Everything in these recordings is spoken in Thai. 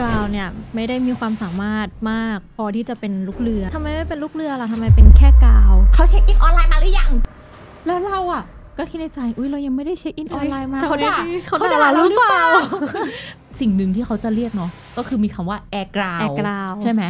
กราวเนี่ยไม่ได้มีความสามารถมากพอที่จะเป็นลูกเรือทำไมไม่เป็นลูกเรือล่ะทำไมเป็นแค่กราว เขาเช็คอินออนไลน์มาหรือยังแล้วเราอ่ะ ก็คิดในใจอุ้ยเรายังไม่ได้เช็คอินออนไลน์มาเขาด่าเขาด่าเราหรือเปล่าสิ่งหนึ่งที่เขาจะเรียกเนาะก็คือมีคำว่าแอร์กราวแอร์กราวใช่ไหม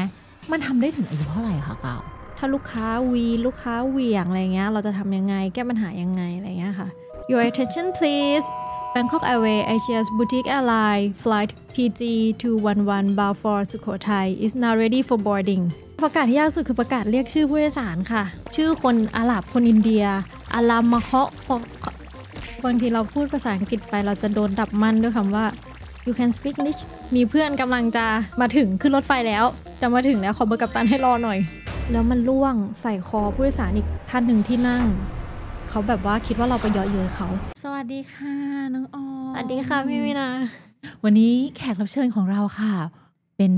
มันทำได้ถึงอายุเท่าไหร่คะกราวถ้าลูกค้าวีลูกค้าเหวี่ยงอะไรเงี้ย เราจะทำยังไงแก้ปัญหายังไงอะไรเงี้ยค่ะ your attention please Bangkok Airways Asia's boutique airline flight PG 211 b a l for Sukhothai is now ready for boarding ประกาศที่ยากสุดคือประกาศเรียกชื่อผู้โดยสารค่ะ ชื่อคนอาหรับคนอินเดีย อาลามเคฮะบางทีเราพูดภาษาอังกฤษไปเราจะโดนดับมันด้วยคำว่า you can speak English มีเพื่อนกำลังจะมาถึงขึ้นรถไฟแล้ว จะมาถึงแล้วขอเบอร์กัปตันให้รอหน่อย แล้วมันล่วงใส่คอผู้โดยสารอีกท่านหนึ่งที่นั่งเขาแบบว่าคิดว่าเราไปเยาะเย้ยเขา สวัสดีค่ะน้องออสวัสดีค่ะ พี่มินา วันนี้แขกรับเชิญของเราค่ะ เป็น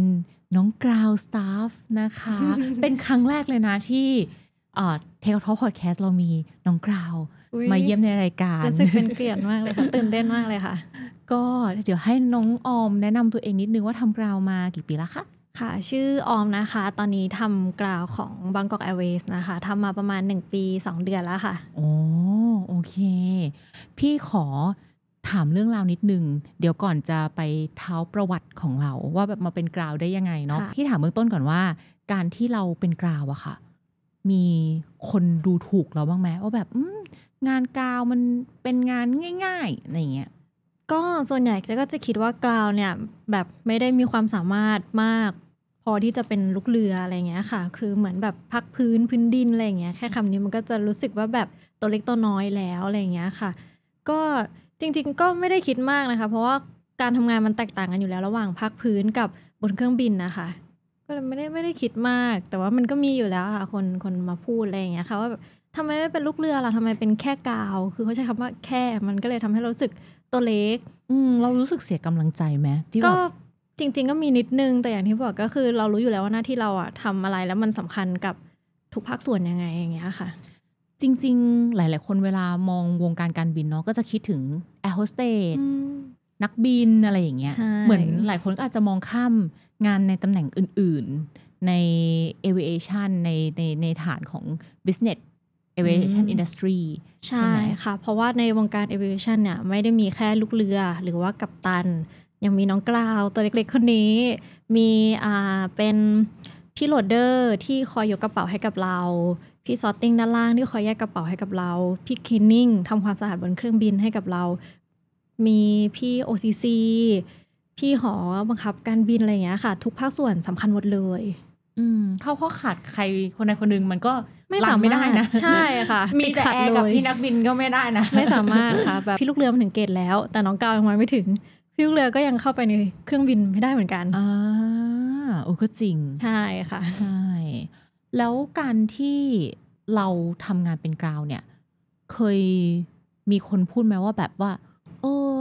น้องกราวสตาฟนะคะ เป็นครั้งแรกเลยนะที่เอ่อเทคทอพอดแคสต์เรามีน้องกราว มาเยี่ยมในรายการ รู้สึกเป็นเกลียดมากเลยค่ะ ตื่นเต้นมากเลยค่ะ ก็เดี๋ยวให้น้องออมแนะนำตัวเองนิดนึงว่าทำกราวมากี่ปีแล้วคะค่ะชื่อออมนะคะ ตอนนี้ทำกล่าวของบางกอกแอร์เวย์นะคะทำมาประมาณ 1 ปี 2 เดือนแล้วค่ะโอ้โอเค พี่ขอถามเรื่องราวนิดนึงเดี๋ยวก่อนจะไปเท้าประวัติของเราว่าแบบมาเป็นกล่าวได้ยังไงเนาะะพี่ถามเบื้องต้นก่อนว่า การที่เราเป็นกล่าวอะค่ะ มีคนดูถูกเราบ้างไหมว่าแบบงานกล่าวมันเป็นงานง่ายๆอะไรเงี้ยก็ส่วนใหญ่จะก็จะคิดว่ากราวเนี่ยแบบไม่ได้มีความสามารถมากพอที่จะเป็นลูกเรืออะไรเงี้ยค่ะ คือเหมือนแบบพักพื้นพื้นดินอะไรเงี้ยแค่คำนี้มันก็จะรู้สึกว่าแบบตัวเล็กตัวน้อยแล้วอะไรเงี้ยค่ะ ก็จริงๆก็ไม่ได้คิดมากนะคะ เพราะว่าการทำงานมันแตกต่างกันอยู่แล้วระหว่างพักพื้นกับบนเครื่องบินนะคะ ก็เลยไม่ได้ไม่ได้คิดมาก แต่ว่ามันก็มีอยู่แล้วค่ะ คนคนมาพูดอะไรเงี้ยค่ะว่าทำไมไม่เป็นลูกเรือล่ะทำไมเป็นแค่กาวคือเขาใช้คำว่าแค่มันก็เลยทำให้เราู้สึกตัวเล็กอืมเรารู้สึกเสียกำลังใจไหมที่บบจริงๆก็มีนิดนึงแต่อย่างที่บอกก็คือเรารู้อยู่แล้วว่าหน้าที่เราอะทำอะไรแล้วมันสำคัญกับทุกภาคส่วนยังไง อย่างเงี้ยค่ะ จริงๆ หลายๆคนเวลามองวงการการบินเนาะก็จะคิดถึงแอร์โฮสเตสนักบินอะไรอย่างเงี้ยเหมือนหลายคนก็อาจจะมองข้ามงานในตำแหน่งอื่นๆ ในเวอเรชันในในในฐานของบิสเนสเอเวอเรชันอินดัสทรใช่ใช่ไหมคะเพราะว่าในวงการเอเวอเรชันเนี่ยไม่ได้มีแค่ลูกเรือหรือว่ากัปตันยังมีน้องกล่าวตัวเล็กๆคนนี้ มีอ่าเป็นพี่โหลดเดอร์ที่คอยยกกระเป๋าให้กับเรา พี่ซอตติ้งด้านล่างที่คอยแยกกระเป๋าให้กับเรา พี่คินนิ่งทำความสะอาดบนเครื่องบินให้กับเรา มีพี่ OCC พี่หอบังคับการบินอะไรอย่างเงี้ยค่ะ ทุกภาคส่วนสำคัญหมดเลย อืมเข้าข้อขาดใครคนใดคนหนึ่งมันก็ไม่สามารถไม่ได้นะ ใช่ค่ะ มีแต่แอร์กับพี่นักบินก็ไม่ได้นะไม่สามารถค่ะแบบพี่ลูกเรือมันถึงเกตแล้ว แต่น้องกาวยังไม่ถึงพี่ลูกเรือก็ยังเข้าไปในเครื่องบินไม่ได้เหมือนกันอ่าโอ้ก็จริง ใช่ค่ะ ใช่ แล้วการที่เราทำงานเป็นกราวเนี่ย เคยมีคนพูดไหมว่าแบบว่า เออ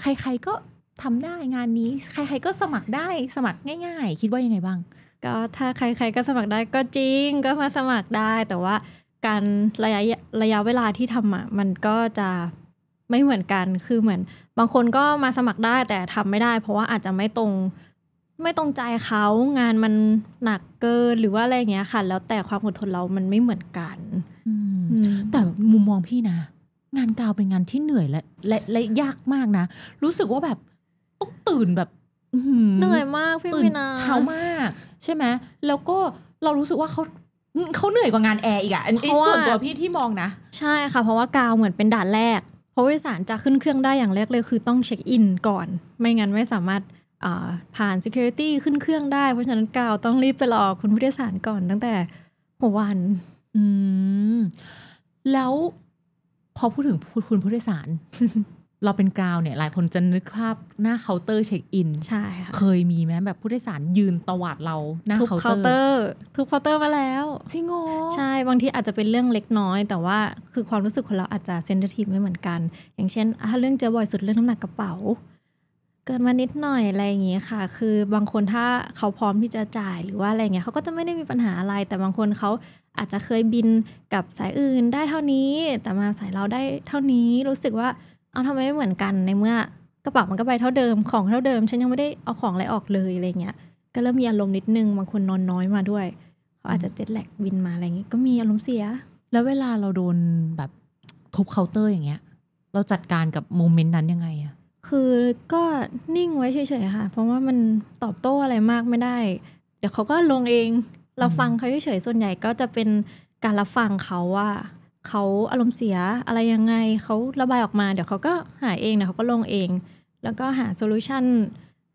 ใครๆก็ทำได้งานนี้ ใครๆก็สมัครได้สมัครง่าย ๆ คิดว่ายังไงบ้าง ก็ถ้าใคร ๆก็สมัครได้ก็จริงก็มาสมัครได้ แต่ว่า การระยะระยะเวลาที่ทำอ่ะมันก็จะไม่เหมือนกัน คือเหมือน บางคนก็มาสมัครได้แต่ทำไม่ได้ เพราะว่าอาจจะไม่ตรง ไม่ตรงใจเขางานมันหนักเกินหรือว่าอะไรเงี้ยค่ะ แล้วแต่ความอดทนเรามันไม่เหมือนกันแต่มุมมองพี่นะ งานกาวเป็นงานที่เหนื่อยและและและยากมากนะ รู้สึกว่าแบบ ต้องตื่นแบบเหนื่อยมากพี่ี่นาเช้ามาก ใช่ไหมแล้วก็เรารู้สึกว่าเขาเขาเหนื่อยกว่างานแอร์อีกอะอันนี้ส่วนตัวพี่ที่มองนะใช่ค่ะเพราะว่ากาวเหมือนเป็นด่านแรกผู้โดยสารจะขึ้นเครื่องได้อย่างแรกเลยคือต้องเช็คอินก่อน ไม่งั้นไม่สามารถผ่าน Security ขึ้นเครื่องได้ เพราะฉะนั้นกาวต้องรีบไปรอคุณผู้โดยสารก่อนตั้งแต่หัววัน อืม แล้ว พอพูดถึงคุณผู้โดยสารเราเป็นกราวเนี่ย หลายคนจะนึกภาพหน้าเคาน์เตอร์เช็คอินใช่ค่ะเคยมีไหมแบบผู้โดยสารยืนตวาดเราหน้าเคาน์เตอร์ ทุกเคาน์เตอร์มาแล้วจริงโอใช่บางทีอาจจะเป็นเรื่องเล็กน้อย แต่ว่าคือความรู้สึกของเราอาจจะเซนซิทีฟไม่เหมือนกัน อย่างเช่นถ้าเรื่องเจอบ่อยสุดเรื่องน้ำหนักกระเป๋า เกินมานิดหน่อยอะไรอย่างเงี้ยค่ะ คือบางคนถ้าเขาพร้อมที่จะจ่ายหรือว่าอะไรเงี้ยเขาก็จะไม่ได้มีปัญหาอะไร แต่บางคนเขาอาจจะเคยบินกับสายอื่นได้เท่านี้ แต่มาสายเราได้เท่านี้รู้สึกว่าเอาทำไมไม่เหมือนกันในเมื่อกระเป๋ามันก็ไปเท่าเดิมของเท่าเดิม ฉันยังไม่ได้เอาของอะไรออกเลยอะไรเงี้ย ก็เริ่มมีอารมณ์นิดนึงบางคนนอนน้อยมาด้วยเขาอาจจะเจ็ตแลกบินมาอะไรเงี้ยก็มีอารมณ์เสีย แล้วเวลาเราโดนแบบทุบเคาน์เตอร์อย่างเงี้ย เราจัดการกับโมเมนต์นั้นยังไงอะคือก็นิ่งไว้เฉยๆค่ะเพราะว่ามันตอบโต้อะไรมากไม่ได้ เดี๋ยวเขาก็ลงเองเราฟังเขาเฉยๆส่วนใหญ่ก็จะเป็นการรับฟังเขาว่าเขาอารมณ์เสียอะไรยังไงเขาระบายออกมาเดี๋ยวเขาก็หายเองนะเขาก็ลงเอง แล้วก็หาโซลูชัน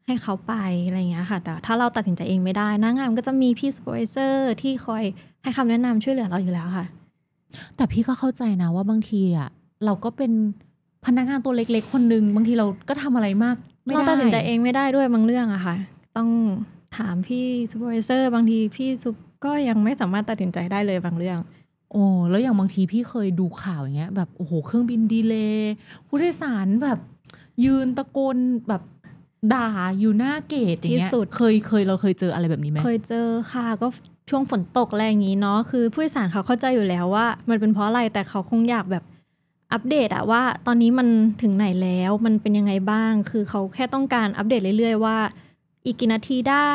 ให้เขาไปอะไรเงี้ยค่ะแต่ถ้าเราตัดสินใจเองไม่ได้น้างานก็จะมีพี่สปอรเซอร์ที่คอยให้คำแนะนำช่วยเหลือเราอยู่แล้วค่ะ แต่พี่ก็เข้าใจนะว่าบางทีอ่ะเราก็เป็นพนักงานตัวเล็กๆ คนหนึ่งบางทีเราก็ทำอะไรมากไม่ได้เราตัดสินใจเองไม่ได้ด้วยบางเรื่องอะค่ะต้องถามพี่สปอรเซอร์บางทีพี่ซุป ก็ยังไม่สามารถตัดสินใจได้เลยบางเรื่องโอ้แล้วอย่างบางทีพี่เคยดูข่าวอย่างเงี้ยแบบโอ้โหเครื่องบินดีเลย์ผู้โดยสารแบบยืนตะโกนแบบด่าอยู่หน้าเกตอย่างเงี้ยเคยเคย เราเคยเจออะไรแบบนี้ไหมเคยเจอค่ะ ก็ช่วงฝนตกอะไรอย่างงี้เนาะคือผู้โดยสารเขาเข้าใจอยู่แล้วว่า มันเป็นเพราะอะไรแต่เขาคงอยากแบบอัปเดตอะว่าตอนนี้มันถึงไหนแล้วมันเป็นยังไงบ้าง คือเขาแค่ต้องการอัปเดตเรื่อยๆว่าอีกกี่นาทีได้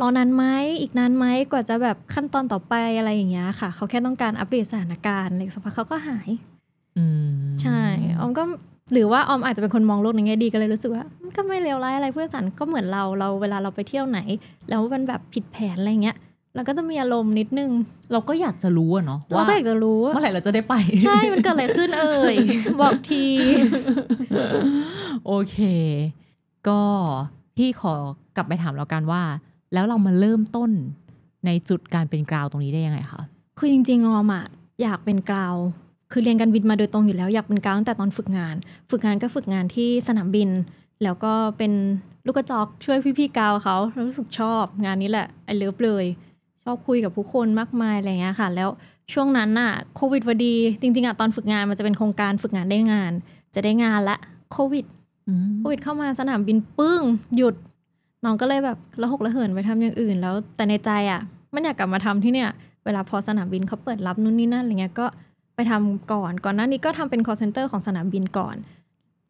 รอนานไหมอีกนานไหมกว่าจะแบบขั้นตอนต่อไปอะไรอย่างเงี้ยค่ะ เขาแค่ต้องการอัปเดตสถานการณ์สักพักเขาก็หายใช่ออมก็หรือว่าออมอาจจะเป็นคนมองโลกในแง่ดีก็เลยรู้สึกว่าก็ไม่เลวร้ายอะไรเพื่อนสันก็เหมือนเราเราเวลาเราไปเที่ยวไหน แล้วมันแบบผิดแผนอะไรเงี้ย เราก็จะมีอารมณ์นิดนึง เราก็อยากจะรู้อะเนาะเราก็อยากจะรู้เมื่อไหร่เราจะได้ไป ใช่มันเกิดอะไรขึ้นเอ่ยบอกที โอเค ก็พี่ขอกลับไปถามเรากันว่าแล้วเรามาเริ่มต้นในจุดการเป็นกราวตรงนี้ได้ยังไงคะ คือจริงๆออมอะอยากเป็นกราว คือเรียนการบินมาโดยตรงอยู่แล้วอยากเป็นกราวตั้งแต่ตอนฝึกงาน ฝึกงานก็ฝึกงานที่สนามบิน แล้วก็เป็นลูกกระจอกช่วยพี่ๆกาวเขารู้สึกชอบงานนี้แหละไอเลิฟเลย ชอบคุยกับผู้คนมากมายอะไรเงี้ยค่ะ แล้วช่วงนั้นน่ะโควิดพอดี จริงๆอ่ะตอนฝึกงานมันจะเป็นโครงการฝึกงานได้งาน จะได้งานละโควิดโควิด เข้ามาสนามบินปึ้งหยุดน้องก็เลยแบบระหกระเหินไปทำอย่างอื่น แล้วแต่ในใจอะ่ะ มันอยากกลับมาทำที่เนี่ยเวลาพอสนามบินเขาเปิดรับนู่นนี่นั่นอะไรเงี้ยก็ไปทำก่อน ก่อนหน้านี้ก็ทำเป็น call center ของสนามบินก่อน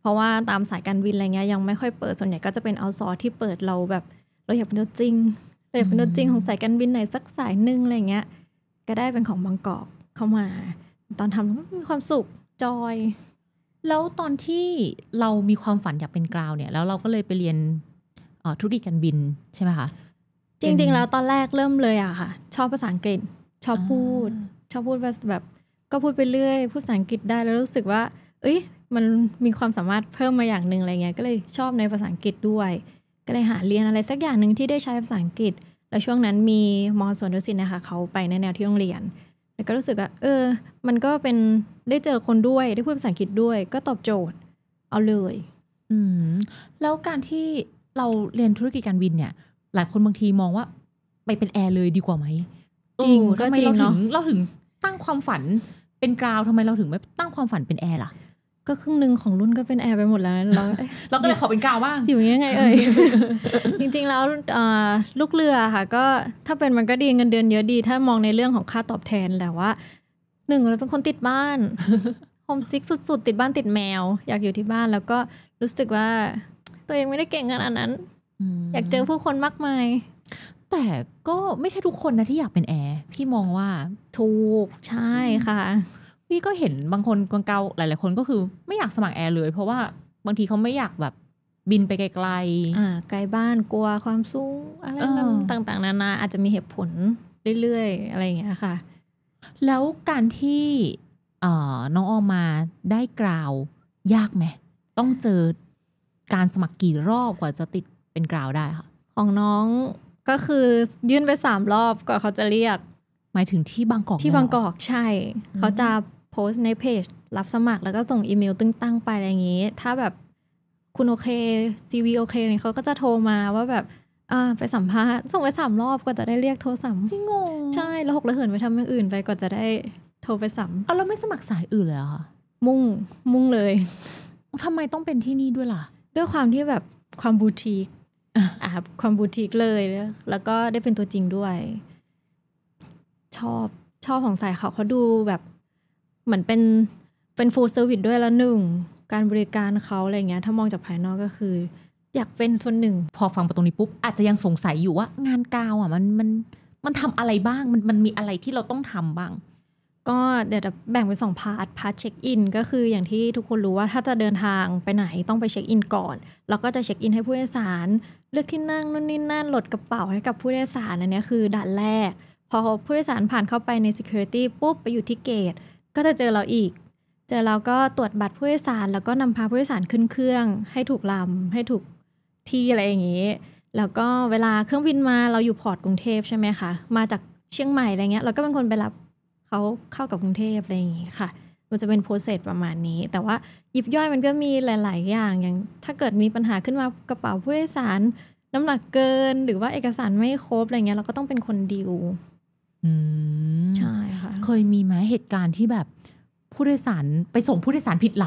เพราะว่าตามสายการบินอะไรเงี้ยยังไม่ค่อยเปิดส่วนใหญ่ก็จะเป็นเอาซอที่เปิดเราแบบเราอยากเป็นตัวจริงเราอยากเป็นตัวจริงของสายการบินไหนสักสายหนึ่งอะไรเงี้ย ก็ได้เป็นของบางกอกเข้ามาตอนทำมีความสุขจอย แล้วตอนที่เรามีความฝันอยากเป็นกราวเนี่ยแล้วเราก็เลยไปเรียนธุรกิจการบินใช่ไหมคะ จริงๆ แล้ว ตอนแรกเริ่มเลยอะค่ะ ชอบภาษาอังกฤษชอบพูดชอบพูดแบบก็พูดไปเรื่อย พูดภาษาอังกฤษได้แล้วรู้สึกว่า เอ้ยมันมีความสามารถเพิ่มมาอย่างหนึ่งอะไรเงี้ยก็เลยชอบในภาษาอังกฤษด้วย ก็เลยหาเรียนอะไร สักอย่างหนึ่งที่ได้ใช้ภาษาอังกฤษ แล้วช่วงนั้นมีมอสวนดุสิตนะคะเขาไปในแนวที่โรงเรียนแล้วก็รู้สึกว่าเออมันก็เป็นได้เจอคนด้วยได้พูดภาษาอังกฤษด้วยก็ตอบโจทย์ เอาเลยอืมแล้วการที่เราเรียนธุรกิจการบินเนี่ย หลายคนบางทีมองว่า ไปเป็นแอร์เลยดีกว่าไหมจริงก็จริงเนาะเราถึงตั้งความฝันเป็นกราว ทำไมเราถึงไม่ตั้งความฝันเป็นแอร์ล่ะ ก็ครึ่งหนึ่งของรุ่นก็เป็นแอร์ไปหมดแล้วเราเราก็เลยขอเป็นกาวบ้างจิ๋วยังไงเอ่ยจริงๆแล้วลูกเรือค่ะ ก็ถ้าเป็นมันก็ดีเงินเดือนเยอะดี ถ้ามองในเรื่องของค่าตอบแทนแต่ว่าหนึ่งเราเป็นคนติดบ้านโฮมซิกสุดๆ ติดบ้านติดแมว อยากอยู่ที่บ้านแล้วก็รู้สึกว่าตัวเองไม่ได้เก่งขนาดนั้นอยากเจอผู้คนมากมาย แต่ก็ไม่ใช่ทุกคนนะที่อยากเป็นแอร์ที่มองว่า ถูก ใช่ค่ะ พี่ก็เห็นบางคนกังเกาหลาย ๆ คนก็คือ ไม่อยากสมัครแอร์เลยเพราะว่า บางทีเขาไม่อยากแบบบินไปไกลๆอ่าไกลบ้านกลัวความสูงอะไรต่าง ๆ นานาอาจจะมีเหตุผลเรื่อย ๆ อะไรอย่างเงี้ยค่ะแล้วการที่น้องออมมาได้กราวยากไหมต้องเจอการสมัครกี่รอบกว่าจะติดเป็นกราวได้ค่ะ ของน้องก็คือ ยื่นไปสามรอบกว่าเขาจะเรียก หมายถึงที่บางกอกที่บางกอกใช่ เขาจะโพสต์ในเพจ รับสมัครแล้วก็ส่งอีเมล ตึ้งตั้งไปอะไรอย่างนี้ ถ้าแบบคุณโอเคซีวีโอเคเนี่ยเขาก็จะโทรมาว่าแบบอไปสัมภาษณ์ส่งไปสามรอบกว่าจะได้เรียกโทรสัมจริงงใช่แล้วหกระเหินไปทำอย่างอื่น ไปกว่าจะได้โทรไปสัมเอาเราไม่สมัครสายอื่นเลยเหรอคะมุ่งมุ่งเลยทำไมต้องเป็นที่นี่ด้วยล่ะด้วยความที่แบบความบูติกอาะความบูติกเลย แล้วก็ได้เป็นตัวจริงด้วย ชอบชอบของสายเขาเขาดูแบบ เหมือนเป็นเป็นฟูลเซอร์วิสด้วยละหนึ่ง การบริการเขาอะไรเงี้ย ถ้ามองจากภายนอกก็คือ อยากเป็นส่วนหนึ่ง พอฟังประตงนี้ปุ๊บอาจจะยังสงสัยอยู่ว่า งานกาวอ่ะมันมันมันทำอะไรบ้าง มันมันมีอะไรที่เราต้องทำบ้างก็เดี๋ยวจะแบ่งเป็นสองพาร์ทพาร์ทเช็คอินก็คืออย่างที่ทุกคนรู้ว่าถ้าจะเดินทางไปไหนต้องไปเช็คอินก่อน แล้วก็จะเช็คอินให้ผู้โดยสาร เลือกที่นั่งนู่นนี่นั่นหลดกระเป๋าให้กับผู้โดยสารอันนี้คือด่านแรก พอผู้โดยสารผ่านเข้าไปใน Security ปุ๊บ ไปอยู่ที่เกต ก็จะเจอเราอีก เจอเราก็ตรวจบัตรผู้โดยสาร แล้วก็นำพาผู้โดยสารขึ้นเครื่อง ให้ถูกลำให้ถูกที่อะไรอย่างนี้ แล้วก็เวลาเครื่องบินมาเราอยู่พอร์ตกรุงเทพใช่ไหมคะมาจากเชียงใหม่อะไรเงี้ยเราก็เป็นคนไปรับเขาเข้ากับกรุงเทพอะไรอย่างนี้ค่ะ มันจะเป็นโปรเซสประมาณนี้ แต่ว่ายิบย่อยมันก็มีหลาย ๆ อย่าง อย่างถ้าเกิดมีปัญหาขึ้นมากระเป๋าผู้โดยสารน้ำหนักเกิน หรือว่าเอกสารไม่ครบอะไรเงี้ยเราก็ต้องเป็นคนดิวใช่ค่ะ เคยมีไหมเหตุการณ์ที่แบบผู้โดยสารไปส่งผู้โดยสารผิดล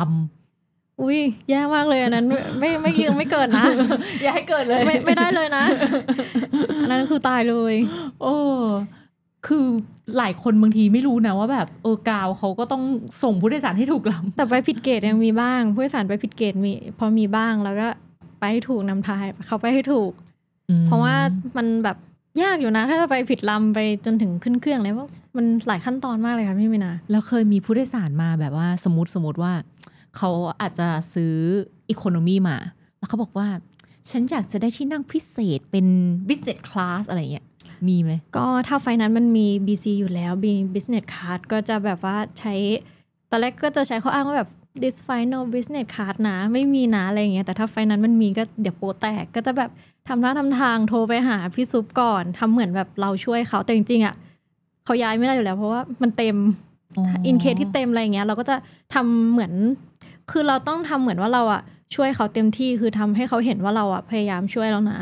ำ อุ้ยแย่มากเลยอันนั้นไม่ไม่ยังไม่เกิดนะ อย่าให้เกิดเลยไม่ไม่ได้เลยนะอันนั้นคือตายเลย โอ้คือหลายคนบางทีไม่รู้นะว่าแบบ เออกาวเขาก็ต้องส่งผู้โดยสารให้ถูกลำแต่ไปผิดเกตยังมีบ้าง ผู้โดยสารไปผิดเกตมีพอมีบ้างแล้วก็ไปให้ถูกนำทายเขาไปให้ถูกเพราะว่ามันแบบยากอยู่นะ ถ้าไปผิดลำไปจนถึงขึ้นเครื่องเลยวามันหลายขั้นตอนมากเลยค่ะพี่มินาแล้วเคยมีผู้โดยสารมาแบบว่าสมมติสมมติว่าเขาอาจจะซื้ออีโคโนมีมาแล้วเขาบอกว่าฉันอยากจะได้ที่นั่งพิเศษเป็น business class อะไรเงี้ยมีไหมก็ถ้าไฟนั้นมันมี BC อยู่แล้วมี business card ก็จะแบบว่าใช้ตอนแรกก็จะใช้ข้ออ้างว่าแบบ this final business card นะไม่มีนะอะไรเงี้ยแต่ถ้าไฟนั้นมันมีก็เดี๋ยวโปแตก ก็จะแบบทำหน้าทำทางโทรไปหาพี่ซุปก่อนทำเหมือนแบบเราช่วยเขาแต่จริงๆอะ่ะเขาย้ายไม่ได้อยู่แล้ว เพราะว่ามันเต็มอินเคสที่เต็มอะไรเงี้ยเราก็จะทำเหมือน คือเราต้องทำเหมือนว่าเราอะ่ะช่วยเขาเต็มที่คือทำให้เขาเห็นว่าเราอ่ะพยายามช่วยแล้วนะ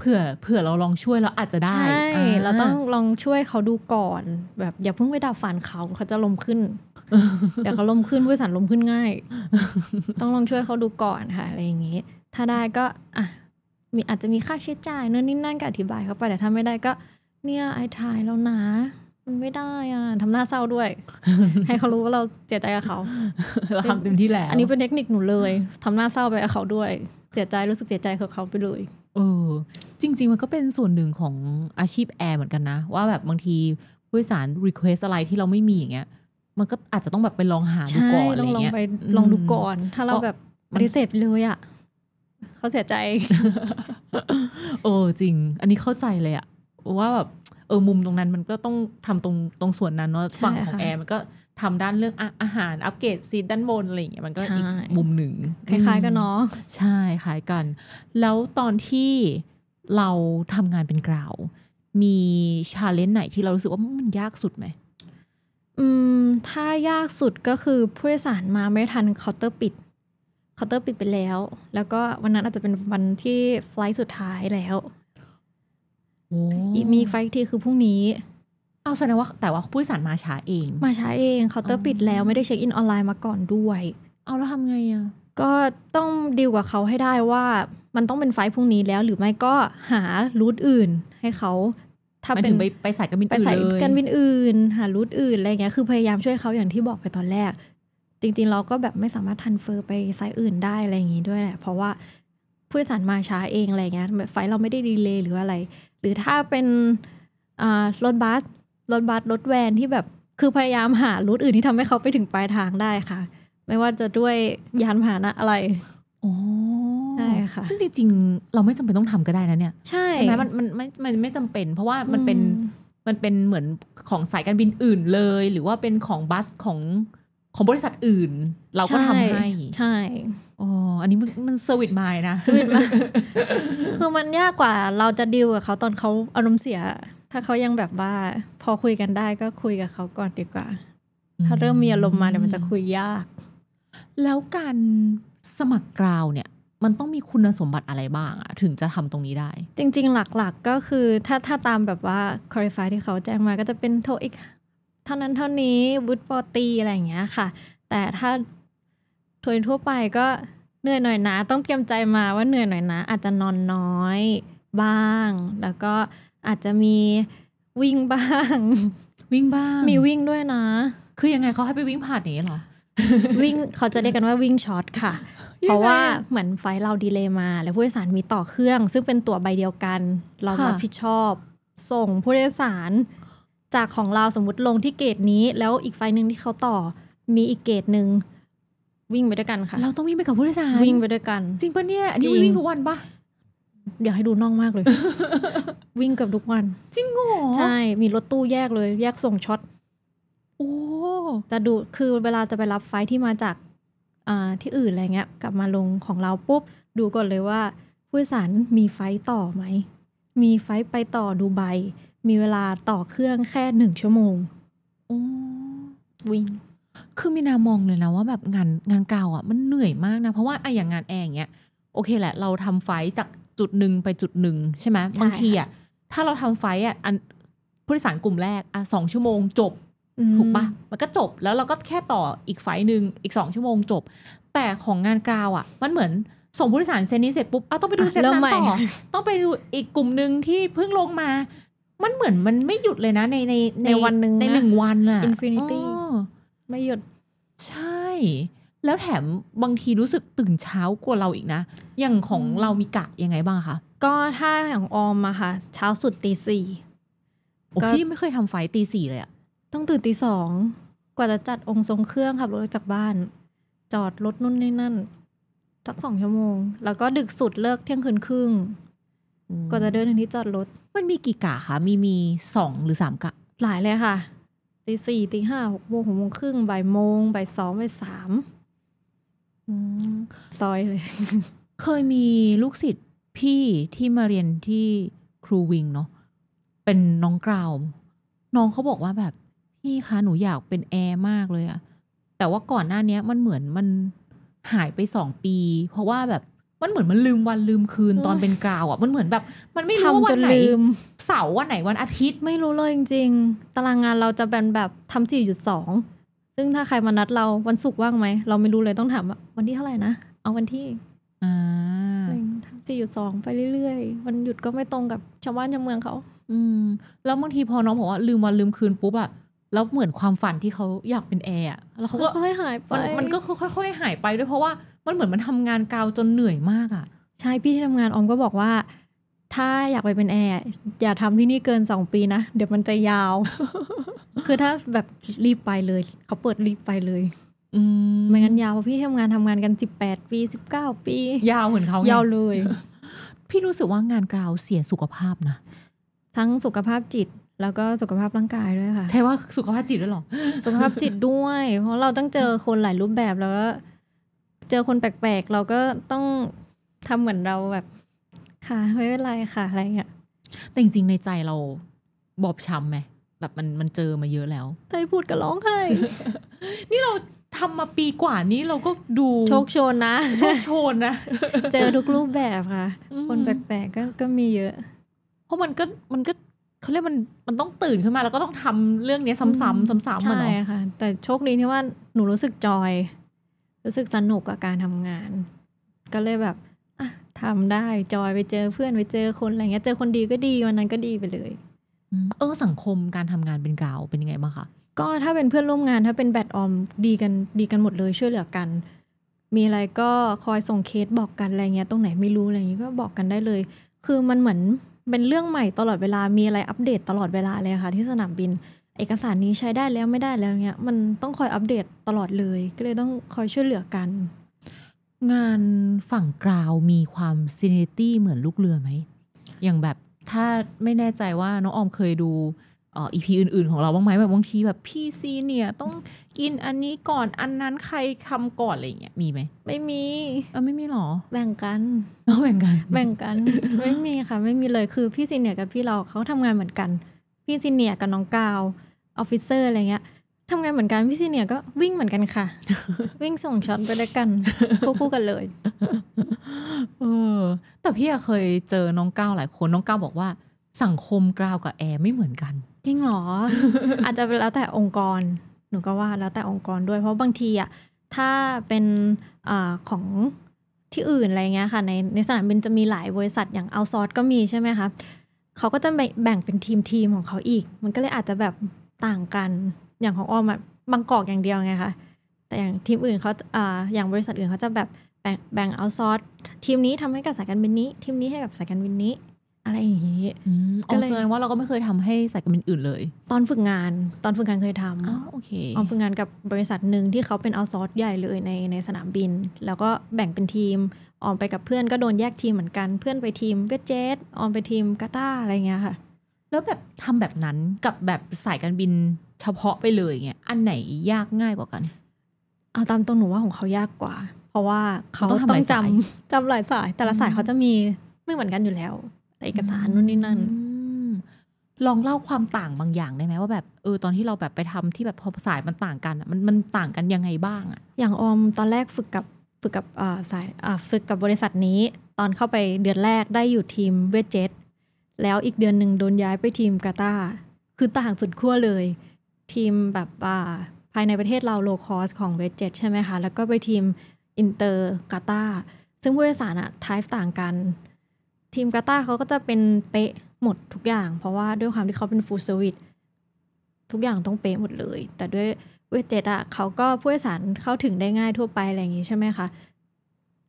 เผื่อเผื่อเราลองช่วยเราอาจจะได้ใช่เราต้องลองช่วยเขาดูก่อน แบบอย่าเพิ่งไปดับฝันเขาเขาจะลมขึ้นเดี๋ยวเขาลมขึ้นผู้สันลมขึ้นง่าย ต้องลองช่วยเขาดูก่อนค่ะอะไรอย่างงี้ ถ้าได้ก็อ่ะมีอาจจะมีค่าใช้จ่ายเนื้นนิ่นั่นก็อธิบายเขาไปแต่ถ้าไม่ได้ก็ เนี่ยไอ้ทายแล้วนะมันไม่ได้อ่ะทำหน้าเศร้าด้วย ให้เขารู้ว่าเราเสียใจกับเขาเราทำเต็มที่แล้วอันนี้เป็นเทคนิคหนูเลยทำหน้าเศร้าไปกับเขาด้วยเสียใจรู้สึกเสียใจกับเขาไปเลยเออจริงๆ มันก็เป็นส่วนหนึ่งของอาชีพแอร์เหมือนกันนะ ว่าแบบบางทีผู้โดยสารรีเควสอะไรที่เราไม่มีอย่างเงี้ยมันก็อาจจะต้องแบบไปลองหาดูก่อนอะไรเงี้ยลองไปลองดูก่อน ถ้าเราแบบปฏิเสธเลยอ่ะเขาเสียใจ โอ้จริง อันนี้เข้าใจเลยอ่ะว่าแบบเออมุมตรงนั้นมันก็ต้องทำตรงตรงส่วนนั้นเนาะฝั่งของแอร์มันก็ทำด้านเรื่องอาหารอัปเกรดซีดด้านบนอะไรอย่างเงี้ยมันก็อีกมุมหนึ่ง คล้าย ๆกันเนาะใช่คล้ายกัน แล้วตอนที่เราทำงานเป็นกราว มีชาเลนจ์ไหนที่เรารู้สึกว่ามันยากสุดไหม อืม ถ้ายากสุดก็คือ ผู้โดยสารมาไม่ทันเคาน์เตอร์ปิดเคาน์เตอร์ปิดไปแล้ว แล้วก็วันนั้นอาจจะเป็นวันที่ไฟล์สุดท้ายแล้วอีมีไฟล์ที่คือพรุ่งนี้เอาแสดงว่าแต่ว่าผู้สารมาช้าเอง มาช้าเองเคาน์เตอร์ปิดแล้วไม่ได้เช็คอินออนไลน์มาก่อนด้วย เอาแล้วทำไงอ่ะก็ต้องดีลกับเขาให้ได้ว่ามันต้องเป็นไฟพรุ่งนี้แล้วหรือไม่ก็หารูทอื่นให้เขาถ้าเป็น ไปใส่กันบินอื่นเลยกันบินอื่นหารูทอื่นอะไรเงี้ยคือพยายามช่วยเขาอย่างที่บอกไปตอนแรก จริงๆเราก็แบบไม่สามารถทันเฟอร์ไปสาอื่นได้อะไรอย่างงี้ด้วยแหละเพราะว่าผู้โดยสารมาช้าเองอะไรเงี้ยไฟเราไม่ได้ดีเลย์หรืออะไร หรือถ้าเป็นรถบัสรถบัสรถแวนที่แบบคือพยายามหารูทอื่นที่ทำให้เขาไปถึงปลายทางได้ค่ะ ไม่ว่าจะด้วยยานพาหนะอะไรโอ้ใช่ค่ะซึ่งจริงๆเราไม่จำเป็นต้องทำก็ได้นะเนี่ย ใช่ใช่ไหมมันมันไม่มันไม่จำเป็นเพราะว่ามันเป็นมันเป็นเหมือนของสายการบินอื่นเลย หรือว่าเป็นของบัสของของบริษัทอื่นเราก็ทำให้ใช่อ๋ออันนี้มันมันเซอร์วิสมายนะเซอร์วิสมาคือมันยากกว่าเราจะดิวกับเขาตอนเขาอารมณ์เสียถ้าเขายังแบบว่า พอคุยกันได้ก็คุยกับเขาก่อนดีกว่า ถ้าเริ่มมีอารมณ์มาเดี๋ยวมันจะคุยยาก แล้วการสมัครกราวเนี่ยมันต้องมีคุณสมบัติอะไรบ้างอะถึงจะทำตรงนี้ได้ จริงๆหลักๆกก็คือถ้าถ้าตามแบบว่าคุ a ิ i f y ที่เขาแจ้งมาก็จะเป็นโทอีก เท่านั้นเท่านี้วุฒิปตีอะไรอย่างเงี้ยค่ะ แต่ถ้าทวนทั่วไปก็เหนื่อยหน่อยนะต้องเตรียมใจมาว่าเหนื่อยหน่อยนะอาจจะนอนน้อย บ้าง แล้วก็อาจจะมีวิ่งบ้างวิ่งบ้าง มีวิ่งด้วยนะ คือยังไงเขาให้ไปวิ่งผ่านนี้เหรอวิ่งเขาจะเรียกกันว่าวิ่งช็อตค่ะ เพราะว่าเหมือนไฟเราดีเลยมา แล้วผู้โดยสารมีต่อเครื่อง ซึ่งเป็นตั๋วใบเดียวกัน เรารับผิดชอบ ส่งผู้โดยสารจากของเราสมมติลงที่เกตนี้ แล้วอีกไฟหนึ่งที่เขาต่อมีอีกเกตหนึ่งวิ่งไปด้วยกันค่ะ เราต้องวิ่งไปกับผู้โดยสารวิ่งไปด้วยกันจริงปะเนี่ยอันนี้วิ่งทุกวันปะอยากให้ดูน่องมากเลย วิ่งเกือบทุกวัน จริงเหรอใช่มีรถตู้แยกเลย แยกส่งช็อตโอ้จะดูคือเวลาจะไปรับไฟที่มาจาก ที่อื่นอะไรเงี้ย กลับมาลงของเราปุ๊บ ดูก่อนเลยว่า ผู้สารมีไฟต่อไหม มีไฟไปต่อดูใบมีเวลาต่อเครื่องแค่หนึ่งชั่วโมงอวิ่ง คือมีนามองเลยนะว่าแบบงานงานเก่าอ่ะมันเหนื่อยมากนะ เพราะว่าไออย่างงานแอร์อย่างเงี้ยโอเคแหละ เราทำไฟจากจุดหนึ่งไปจุดหนึ่งใช่ไหมบางทีอ่ะถ้าเราทำไฟอ่ะ อันผู้โดยสารกลุ่มแรกอ่ะสองชั่วโมง จบถูกปะมันก็จบแล้วเราก็แค่ต่ออีกไฟหนึ่งอีกสองชั่วโมงจบ แต่ของงานกราวอ่ะ มันเหมือนส่งผู้โดยสารเซนนี้เสร็จปุ๊บอ่ะต้องไปดูเซนนั้นต่อต้องไปดูอีกกลุ่มหนึ่งที่เพิ่งลงมา มันเหมือนมันไม่หยุดเลยนะในในในวันหนึ่งในหนึ่งวันอะอินฟินิตี้ไม่หยุดใช่แล้วแถมบางทีรู้สึกตื่นเช้ากว่าเราอีกนะ อย่างของเรามีกะยังไงบ้างคะ ก็ถ้าอย่างออมอะค่ะ เช้าสุดตีสี่โอ้พี่ไม่เคยทำไฟตีสี่เลยอะต้องตื่นตีสองกว่าจะจัดองค์ทรงเครื่องขับรถจากบ้าน จอดรถนู่นนี่นั่นสักสองชั่วโมง แล้วก็ดึกสุดเลิกเที่ยงคืนครึ่ง กว่าจะเดินทางที่จอดรถ มันมีกี่กะคะ มีมีสองหรือสามกะ หลายเลยค่ะตีสี่ตีห้าหกโมงหกโมงครึ่งบ่ายโมงบ่ายสองบ่ายสามซอยเลย เคยมีลูกศิษย์พี่ที่มาเรียนที่ครูวิงเนาะเป็นน้องกราว น้องเขาบอกว่าแบบพี่คะหนูอยากเป็นแอร์มากเลยอะแต่ว่าก่อนหน้านี้มันเหมือนมันหายไปสองปี เพราะว่าแบบมันเหมือนมันลืมวันลืมคืนตอนเป็นกราวอ่ะมันเหมือนแบบมันไม่รู้วันไหนเสาร์วันไหนวันอาทิตย์ไม่รู้เลยจริงๆ ตารางงานเราจะเป็นแบบทำสี่จุดสองซึ่งถ้าใครมานัดเราวันศุกร์ว่างไหมเราไม่รู้เลยต้องถามว่าวันที่เท่าไหร่นะเอาวันที่ทำสี่หยุดสองไปเรื่อยๆ วันหยุดก็ไม่ตรงกับชาวบ้านชาวเมืองเขาอืม แล้วบางทีพอน้องบอกว่าลืมวันลืมคืนปุ๊บอะแล้วเหมือนความฝันที่เขาอยากเป็นแอร์แล้วเขาก็ค่อยหายไปมันก็ค่อย ๆหายไปด้วยเพราะว่ามันเหมือนมันทำงานกาวจนเหนื่อยมากอะใช่พี่ที่ทำงานออมก็บอกว่าถ้าอยากไปเป็นแอร์อย่าทำที่นี่เกิน 2 ปีนะเดี๋ยวมันจะยาว คือถ้าแบบรีบไปเลย เขาเปิดรีบไปเลยไม่งั้นยาวพี่ทำงานทำงานกัน18 ปี19 ปี ยาวเหมือนเขายาวเลย พี่รู้สึกว่างานกราวเสียสุขภาพนะ ทั้งสุขภาพจิต แล้วก็สุขภาพร่างกายด้วยค่ะใช่ว่าสุขภาพจิตด้วยหรอสุขภาพจิตด้วย เพราะเราต้องเจอคนหลายรูปแบบแล้วก็เจอคนแปลกๆเราก็ต้องทำเหมือนเราแบบค่ะไม่เป็นไรค่ะอะไรเงี้ยแต่จริงๆ ในใจเราบอบช้ำไหมแบบมันมันเจอมาเยอะแล้วได้พูดก็ร้องไห้ นี่เราทำมาปีกว่านี้เราก็ดูโชคโชนนะโชคโชนนะเจอทุกรูปแบบค่ะ คนแปลกๆก็ก็มีเยอะ เพราะมันก็มันก็เขาเรียกมันมันต้องตื่นขึ้นมา แล้วก็ต้องทำเรื่องนี้ซ้ำๆซ้ำๆมาเนาะใช่ค่ะ แต่โชคดีที่ว่าหนูรู้สึกจอย รู้สึกสนุกกับการทำงาน ก็เลยแบบทำได้จอยไปเจอเพื่อนไปเจอคนอะไรเงี้ย เจอคนดีก็ดีวันนั้นก็ดีไปเลยเออสังคมการทำงานเป็นกราวเป็นยังไงบ้างคะก็ถ้าเป็นเพื่อนร่วมงานถ้าเป็นแบดออมดีกันดีกันหมดเลยช่วยเหลือกัน มีอะไรก็คอยส่งเคสบอกกันอะไรเงี้ย ตรงไหนไม่รู้อะไรเงี้ยก็บอกกันได้เลย คือมันเหมือนเป็นเรื่องใหม่ตลอดเวลามีอะไรอัปเดตตลอดเวลาเลยค่ะ ที่สนามบินเอกสารนี้ใช้ได้แล้วไม่ได้แล้วเงี้ย มันต้องคอยอัปเดตตลอดเลย ก็เลยต้องคอยช่วยเหลือกันงานฝั่งกราวมีความซีเนตี้เหมือนลูกเรือไหม อย่างแบบถ้าไม่แน่ใจว่าน้องออมเคยดูอีพีอื่นๆ ของเราบ้างไหมแบบบางทีแบบพี่ซีเนี่ยต้องกินอันนี้ก่อนอันนั้นใครทาก่อนอะไรเงี้ยมีไหม ไม่มีเออไม่มีหรอ แบ่งกันแบ่งกัน แบ่งกันไม่มีค่ะ ไม่มีเลยคือพี่ซีเนี่ยกับพี่เราเขาทำงานเหมือนกัน พี่ซีเนี่ยกับน้องกาวออฟฟิเซอร์อะไรเงี้ยทำงานเหมือนกันพี่ซีเนียก็วิ่งเหมือนกันค่ะ วิ่งส่งช็อตไปด้วยกันควบคู่กันเลยเออ แต่พี่เคยเจอน้องก้าวหลายคน น้องก้าวบอกว่า สังคมกราวกับแอร์ไม่เหมือนกัน จริงหรอ อาจจะเป็นแล้วแต่องค์กรหนูก็ว่าแล้วแต่องค์กรด้วย เพราะบางทีอ่ะถ้าเป็นอของที่อื่นอะไรเงี้ยค่ะในในสนามบินจะมีหลายบริษัทอย่างเอาซอร์สก็มีใช่ไหมคะเขาก็จะแบ่งเป็นทีมทีมของเขาอีก มันก็เลยอาจจะแบบต่างกันอย่างของออมอะบางกอกอย่างเดียวไงคะแต่อย่างทีมอื่นเขาอ่าอย่างบริษัทอื่นเขาจะแบบแบ่งแบ่งเอาซอสทีมนี้ทำให้กับสายการบินนี้ ทีมนี้ให้กับสายการบินนี้ อะไรอย่างนี้อ๋อแสดงว่าเราก็ไม่เคยทำให้สายการบินอื่นเลย ตอนฝึกงานตอนฝึกงานเคยทำอ๋อโอเคออมฝึกงานกับบริษัทหนึ่งที่เขาเป็นเอาซอสใหญ่เลยในในสนามบินแล้วก็แบ่งเป็นทีมออมไปกับเพื่อนก็โดนแยกทีมเหมือนกันเพื่อนไปทีมเวทเจตออมไปทีมกาตาอะไรเงี้ยค่ะ แล้วแบบทำแบบนั้นกับแบบสายการบินเฉพาะไปเลยเงี้ย อันไหนยากง่ายกว่ากัน เอาตามตรงหนูว่าของเขายากกว่า เพราะว่าเขาต้องจำจำหลายสาย แต่ละสายเขาจะมีไม่เหมือนกันอยู่แล้วเอกสารนู่นนี่นั่นลองเล่าความต่างบางอย่างได้ไหมว่าแบบเออตอนที่เราแบบไปทำที่แบบพอสายมันต่างกันมันมันต่างกันยังไงบ้างอะอย่างออมตอนแรกฝึกกับฝึกกับสายฝึกกับบริษัทนี้ ตอนเข้าไปเดือนแรกได้อยู่ทีมเวจเจ็ตแล้วอีกเดือนหนึ่งโดนย้ายไปทีมกาตาคือต่างสุดขั้วเลยทีมแบบภายในประเทศเราโลคอสของเวจเจ็ใช่ไหมคะ แล้วก็ไปทีมอินเตอร์กาตาซึ่งผู้โดยสารอะทายต่างกัน ทีมกาตาเขาก็จะเป็นเป๊ะหมดทุกอย่าง เพราะว่าด้วยความที่เขาเป็นฟูลสวิตทุกอย่างต้องเป๊ะหมดเลย แต่ด้วยเวจเจ็ดอะเขาก็ผู้โดยสารเข้าถึงได้ง่ายทั่วไป อะไรอย่างนี้ใช่ไหมคะ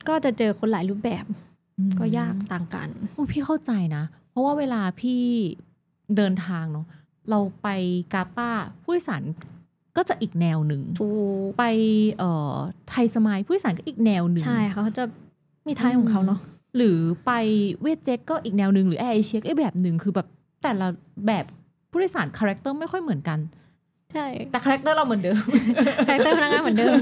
ก็จะเจอคนหลายรูปแบบ ก็ยากต่างกันโอ้พี่เข้าใจนะ เพราะว่าเวลาพี่เดินทางเนาะเราไปกาตาผู้โดยสารก็จะอีกแนวหนึ่ง ไปเอ่อไทยสมัยผู้โดยสารก็อีกแนวหนึ่งใช่เขาจะมีท้ายของเขาเนาะ หรือไปเวทเจ็ตก็อีกแนวหนึ่งหรือแอร์เอเชียก็แบบหนึ่งคือแบบแต่ละแบบผู้โดยสารคาแรคเตอร์ไม่ค่อยเหมือนกัน ใช่ แต่คาแรคเตอร์เราเหมือนเดิม คาแรคเตอร์พนักงานเหมือนเดิม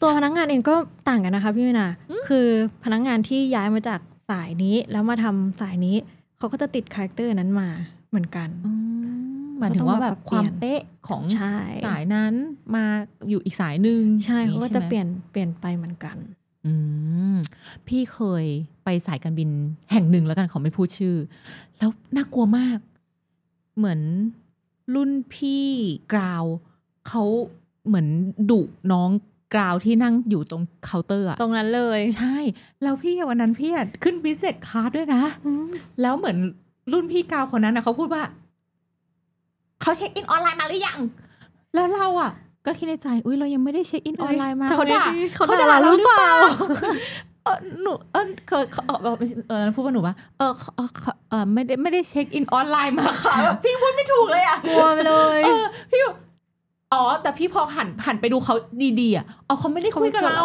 ตัวพนักงานเองก็ต่างกันนะคะพี่เมนา คือพนักงานที่ย้ายมาจากสายนี้แล้วมาทำสายนี้เขาก็จะติดคาแรคเตอร์นั้นมาเหมือนกันหมายถึงว่าแบบความเป๊ะของสายนั้นมาอยู่อีกสายหนึ่งใช่เขาก็จะเปลี่ยนเปลี่ยนไปเหมือนกันพี่เคยไปสายการบินแห่งหนึ่งแล้วกันขอไม่พูดชื่อ แล้วน่ากลัวมาก เหมือนรุ่นพี่กราวเขาเหมือนดุน้องกราวที่นั่งอยู่ตรงเคาน์เตอร์ตรงนั้นเลย ใช่ แล้วพี่วันนั้นพี่ขึ้นบิสเนสคลาสด้วยนะ แล้วเหมือนรุ่นพี่กาวคนนั้นนะเขาพูดว่า เขาเช็คอินออนไลน์มาหรือยัง แล้วเราอ่ะ ก็คิดในใจ อุ้ยเรายังไม่ได้เช็คอินออนไลน์มาเขาด่าเขาด่าเราหรือเปล่าเออหนูเออเคยเออพูดว่าหนูว่าเออเออไม่ได้ไม่ได้เช็คอินออนไลน์มาค่ะ พี่พูดไม่ถูกเลยอ่ะกลัวไปเลยพี่อ๋อ แต่พี่พอหัน หันไปดูเขาดี ๆ อ่ะ อ๋อเขาไม่ได้คุยกับเรา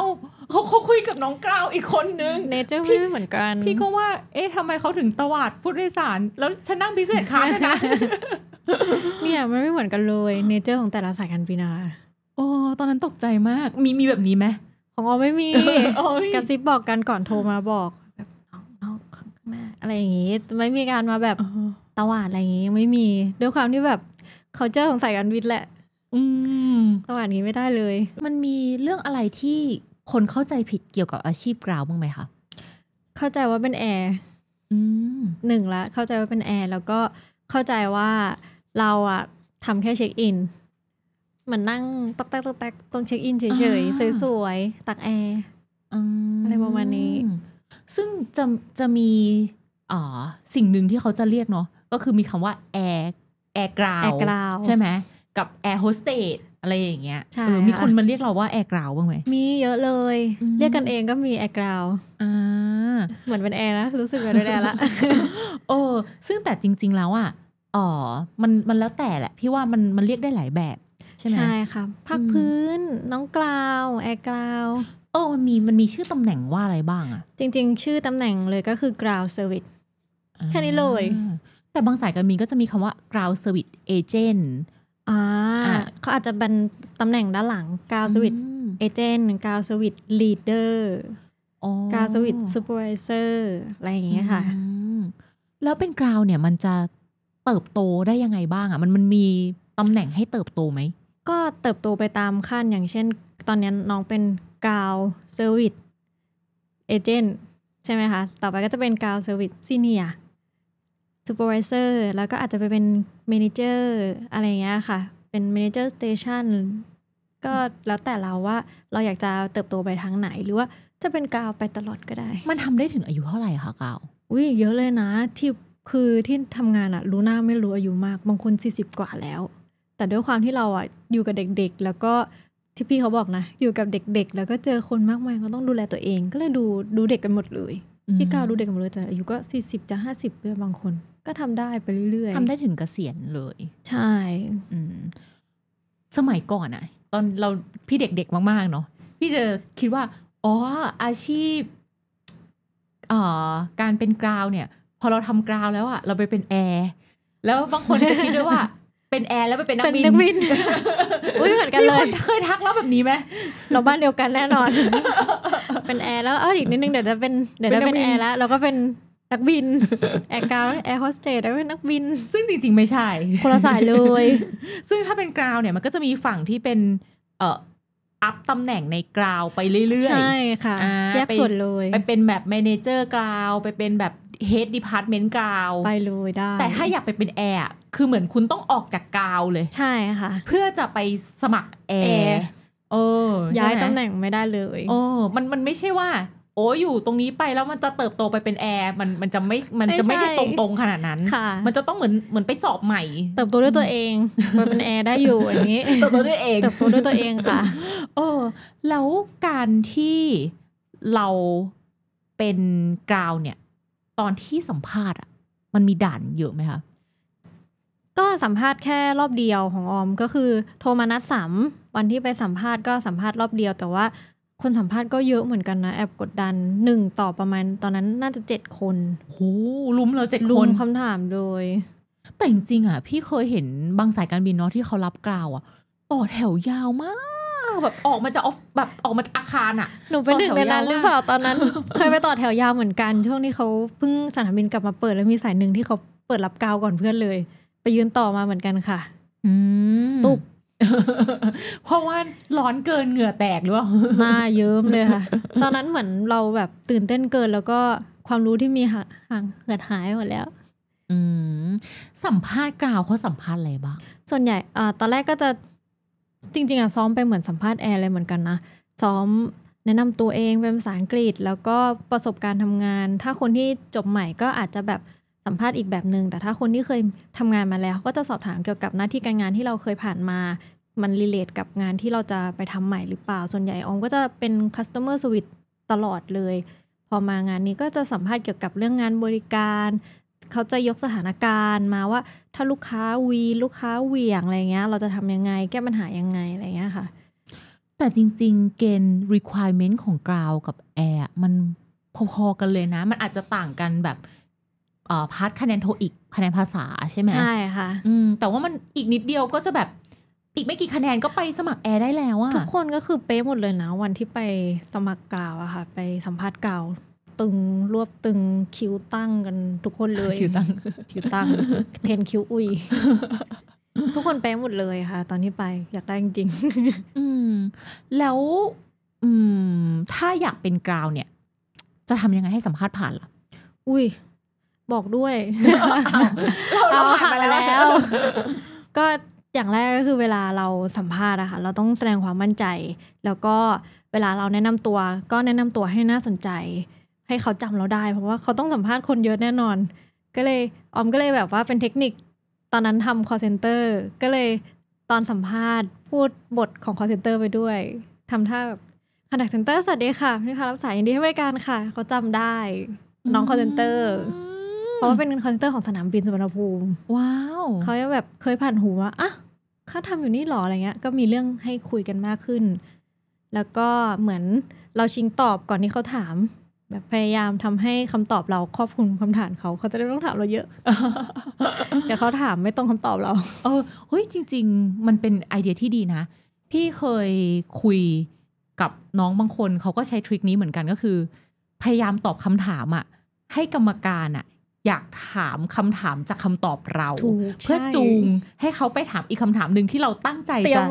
เขาเขาคุยกับน้องกราวอีกคนนึงเนเจอร์พี่เหมือนกัน พี่ก็ว่าเอ๊ะทำไมเขาถึงตวาดพูดโดยสารแล้วฉันนั่งพิเศษค้างนะเนี่ยมันไม่เหมือนกันเลยเนเจอร์ของแต่ละสายการบินาโอ้ตอนนั้นตกใจมากมีมีแบบนี้ไหมของอ๋อไม่มีกระซิบบอกกันก่อนโทรมาบอกแบบน้องข้างหน้าอะไรอย่างงี้ไม่มีการมาแบบตวาดอะไรอย่างงี้ไม่มีด้วยความที่แบบเขาเจอของสายการบินแหละอืมตลาดนี้ไม่ได้เลย มันมีเรื่องอะไรที่คนเข้าใจผิดเกี่ยวกับอาชีพกราวบ้างไหมคะ เข้าใจว่าเป็นแอร์หนึ่งละเข้าใจว่าเป็นแอร์แล้วก็เข้าใจว่าเราอะทำแค่เช็คอินมันนั่งตอกแตกตอกแตกตรงเช็คอินเฉยๆสวยๆตักแอร์อะไรประมาณนี้ ซึ่งจะจะมีอ๋อสิ่งหนึ่งที่เขาจะเรียกเนาะก็คือมีคำว่าแอร์แอร์กราวใช่ไหมกับแอร์โฮสเตสอะไรอย่างเงี้ยเออมีคนมันเรียกเราว่าแอร์กราวบ้างไหมมีเยอะเลย เรียกกันเองก็มีแอร์กราวอ่าเหมือนเป็นแอร์นะรู้สึกเหมือนเป็นแอร์ละโอ้ซึ่งแต่จริงๆแล้วอ่ะอ๋อมันมันแล้วแต่แหละ พี่ว่ามันมันเรียกได้หลายแบบ ใช่ไหมใช่ค่ะพักพื้น น้องกราวแอร์กราวโอ้มันมีมันมีชื่อตำแหน่งว่าอะไรบ้างอ่ะจริงๆ ชื่อตำแหน่งเลยก็คือกราวเซอร์วิสแค่นี้เลยแต่บางสายการบินก็จะมีคำว่า ground service agent อ่าเขาอาจจะเป็นตำแหน่งด้านหลังกาวสวิตเอเจนต์กาวสวิตลีดเดอร์กาวสวิตซูเปอร์ไวเซอร์อะไรอย่างเงี้ยค่ะแล้วเป็นกราวเนี่ยมันจะเติบโตได้ยังไงบ้างอ่ะมันมันมีตำแหน่งให้เติบโตไหมก็เติบโตไปตามขั้นอย่างเช่นตอนนี้น้องเป็นกาวเซอร์วิสเอเจนต์ใช่ไหมคะต่อไปก็จะเป็นกาวเซอร์วิสซีเนียร์ซูเปอร์วิเซอร์แล้วก็อาจจะไปเป็นเมนเจอร์อะไรเงี้ยค่ะ เป็นเมนเจอร์สเตชันก็แล้วแต่เราว่าเราอยากจะเติบโตไปทางไหนหรือว่าจะเป็นกาวไปตลอดก็ได้ มันทำได้ถึงอายุเท่าไหร่คะกาวอุ้ยเยอะเลยนะที่คือที่ทำงานอะรู้หน้าไม่รู้อายุมาก บางคน 40 กว่าแล้ว แต่ด้วยความที่เราอะอยู่กับเด็กๆ แล้วก็ที่พี่เขาบอกนะ อยู่กับเด็กๆ แล้วก็เจอคนมากมายก็ต้องดูแลตัวเอง ก็เลยดูดูเด็กกันหมดเลย พี่กาวดูเด็กกันหมดเลยแต่อายุก็40จะ50เพื่อบางคนก็ทำได้ไปเรื่อยๆทำได้ถึงกเกษียณเลย ใช่สมัยก่อนอะตอนเราพี่เด็กๆมาก ๆ เนาะพี่จะคิดว่า อ๋ออาชีพการเป็นกราว เนี่ย พอเราทำกราวแล้วอะเราไปเป็นแอร์แล้วบางคนจะคิดด้วยว่า เป็นแอร์แล้วไปเป็นนักบินนักบินอุ้ยเหมือนกันเลย เคยทักแล้วแบบนี้ไหมเราบ้านเดียวกันแน่นอน เป็นแอร์แล้วเอออีกนิดนึงเดี๋ยวจะเป็นเดี๋ยวจะเป็นแอร์แล้ว เราก็เป็นนักบิน แอร์กราวแอร์โฮสเตสแล้วเป็นนักบิน ซึ่งจริง ๆไม่ใช่คนละสายเลย ซึ่งถ้าเป็นกราวเนี่ยมันก็จะมีฝั่งที่เป็น เอ่ออัพตำแหน่งในกราวไปเรื่อย ๆ ใช่ค่ะ แยกส่วนเลย ไปเป็นแบบแมเนเจอร์กราว ไปเป็นแบบเฮดดีพาร์ตเมนต์กราว ไปเลย ได้ แต่ถ้าอยากไปเป็นแอร์คือเหมือนคุณต้องออกจากกราวเลย ใช่ค่ะ เพื่อจะไปสมัครแอร์เออ ย้ายตำแหน่งไม่ได้เลยโอ้มันมันไม่ใช่ว่าโอ้อยู่ตรงนี้ไปแล้วมันจะเติบโตไปเป็นแอร์มันมันจะไม่มันจะไม่ได้ตรงๆขนาดนั้น มันจะต้องเหมือนเหมือนไปสอบใหม่ เติบโตด้วยตัวเองมันเป็นแอร์ได้อยู่อย่างนี้เติบโตด้วยเองเติบโตด้วยตัวเองค่ะโอ้แล้วการที่เราเป็นกราวเนี่ย ตอนที่สัมภาษณ์อ่ะมันมีด่านเยอะไหมคะก็สัมภาษณ์แค่รอบเดียวของออมก็คือโทรมานัดสามวันที่ไปสัมภาษณ์ก็สัมภาษณ์รอบเดียวแต่ว่าคนสัมภาษณ์ก็เยอะเหมือนกันนะ แอบกดดันหนึ่งต่อประมาณตอนนั้นน่าจะเจ็ดคนโูลุ้มเราเจ็ดคนคำถามโดย แต่จริงๆอ่ะ พี่เคยเห็นบางสายการบินเนาะที่เขารับกล่าวอ่ะต่อแถวยาวมากแบบออกมาจากออฟแบบออกมาจากอาคารอ่ะหนูเป็นหนึ่งในนั้นหรือเปล่าตอนนั้นเคยไปต่อแถวยาวเหมือนกัน ช่วงนี้เขาเพิ่งสนามบินกลับมาเปิดแล้วมีสายหนึ่งที่เขาเปิดรับกาวก่อนเพื่อนเลย ไปยืนต่อมาเหมือนกันค่ะตุบเพราะว่าร้อนเกินเหงื่อแตกหรือเปล่ามาเยิ้มเลยค่ะ ตอนนั้นเหมือนเราแบบตื่นเต้นเกินแล้วก็ความรู้ที่มีห่างเหือดหายหมดแล้วสัมภาษณ์กล่าวเขาสัมภาษณ์อะไรบ้าง ส่วนใหญ่ตอนแรกก็จะ จริงๆอะซ้อมไปเหมือนสัมภาษณ์แอร์เลยเหมือนกันนะซ้อมแนะนำตัวเองเป็นภาษาอังกฤษ แล้วก็ประสบการณ์ทำงาน ถ้าคนที่จบใหม่ก็อาจจะแบบสัมภาษณ์อีกแบบหนึง่งแต่ถ้าคนที่เคยทำงานมาแล้ว ก็จะสอบถามเกี่ยวกับหน้าที่การงานที่เราเคยผ่านมา มัน รีเลทกับงานที่เราจะไปทำใหม่หรือเปล่า ส่วนใหญ่องก็จะเป็น customer s e r v i c ตลอดเลย พอมางานนี้ก็จะสัมภาษณ์เกี่ยวกับเรื่องงานบริการเขาจะยกสถานการณ์มาว่าถ้าลูกค้าวีลูกค้าเหวี่ยงอะไรเงี้ยเราจะทำยังไงแก้ปัญหายังไงอะไรเงี้ยค่ะ แต่จริง ๆเกณฑ์ requirement ของกราวกับแอร์มันพอๆกันเลยนะ มันอาจจะต่างกันแบบพาร์ทคะแนนโทอีกคะแนนภาษาใช่ไหมใช่ค่ะอืม แต่ว่ามันอีกนิดเดียวก็จะแบบอีกไม่กี่คะแนนก็ไปสมัครแอร์ได้แล้วอะทุกคนก็คือเป๊ะหมดเลยนะวันที่ไปสมัครกาวอะค่ะ ไปสัมภาษณ์กาว ตึงรวบตึงคิวตั้งกัน ทุกคนเลยคิวตั้ง คิวตั้งเทนคิวอุยทุกคนเป๊ะหมดเลยค่ะ ตอนที่ไปอยากได้จริงอืม แล้วอืม ถ้าอยากเป็นกราวเนี่ย จะทำยังไงให้สัมภาษณ์ผ่านล่ะ อุ้ยบอกด้วยเราผ่านมาแล้วก็อย่างแรกก็คือเวลาเราสัมภาษณ์อะค่ะเราต้องแสดงความมั่นใจ แล้วก็เวลาเราแนะนำตัวก็แนะนำตัวให้น่าสนใจ ให้เขาจำเราได้ เพราะว่าเขาต้องสัมภาษณ์คนเยอะแน่นอน ก็เลยออมก็เลยแบบว่าเป็นเทคนิคตอนนั้นทำ call center ก็เลยตอนสัมภาษณ์พูดบทของ call center ไปด้วยทำท่าแบบคนแทคเซ็นเตอร์สวัสดีค่ะนี่ค่ะรับสายยินดีให้บริการค่ะ เขาจำได้น้อง call center ราะว่าเป็นคอนเตอร์ของสนามบินสุวรรณภูมิว้าวเขาจะแบบเคยผ่านหูว่าอ่ะข้าทำอยู่นี่หรออะไรเงี้ย ก็มีเรื่องให้คุยกันมากขึ้น แล้วก็เหมือนเราชิงตอบก่อนที่เขาถาม แบบพยายามทำให้คำตอบเราครอบคลุมคำถามเขาเขาจะได้ไม่ต้องถามเราเยอะ เดี๋ยวเขาถามไม่ต้องคำตอบเราเออเฮ้ยจริง ๆ มันเป็นไอเดียที่ดีนะ พี่เคยคุยกับน้องบางคนเขาก็ใช้ทริคนี้เหมือนกันก็คือพยายามตอบคำถามอะ่ะให้กรรมการอะ่ะอยากถามคำถามจากคำตอบเรา เพื่อจูงให้เขาไปถามอีกคำถามหนึ่งที่เราตั้งใจจะ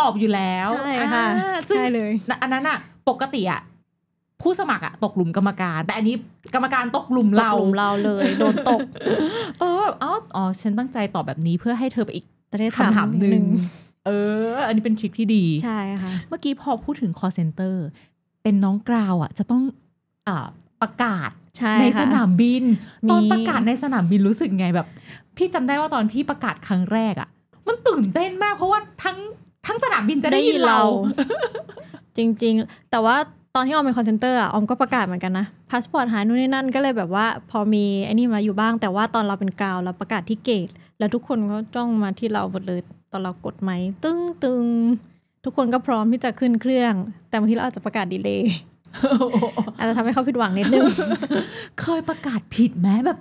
ตอบอยู่แล้วใช่ค่ะใช่เลย อันนั้นอ่ะ ปกติอ่ะผู้สมัครอ่ะตกหลุมกรรมการ แต่อันนี้กรรมการตกหลุมเราตกหลุมเราเลยโดนตกเอออ๋ออ๋อฉันตั้งใจตอบแบบนี้เพื่อให้เธอไปอีกคำถามหนึ่งเออ อันนี้เป็นทริคที่ดีใช่ค่ะเมื่อกี้พอพูดถึง call center เป็นน้องกราวอ่ะจะต้องอประกาศในสนามบินตอนประกาศในสนามบินรู้สึกไงแบบ พี่จำได้ว่าตอนพี่ประกาศครั้งแรกอะ่ะมันตื่นเต้นมากเพราะว่าทั้งทั้งสนามบินจะได้ยินเรา จริงๆ แต่ว่าตอนที่ออมเป็นคอนเซนเตอร์อ่ะออมก็ประกาศเหมือนกันนะพาสปอร์ตหายนู่นนี่นั่นก็เลยแบบว่าพอมีไอ้นี่มาอยู่บ้าง แต่ว่าตอนเราเป็นกราวเราประกาศที่เกตแล้วทุกคนก็จ้องมาที่เราหมดเลยตอนเรากดไหมตึ้งตึงทุกคนก็พร้อมที่จะขึ้นเครื่อง แต่บางทีเราอาจจะประกาศดีเลย์อาจจะทำให้เขาผิดหวังนิดนึง เคยประกาศผิดไหมแบบ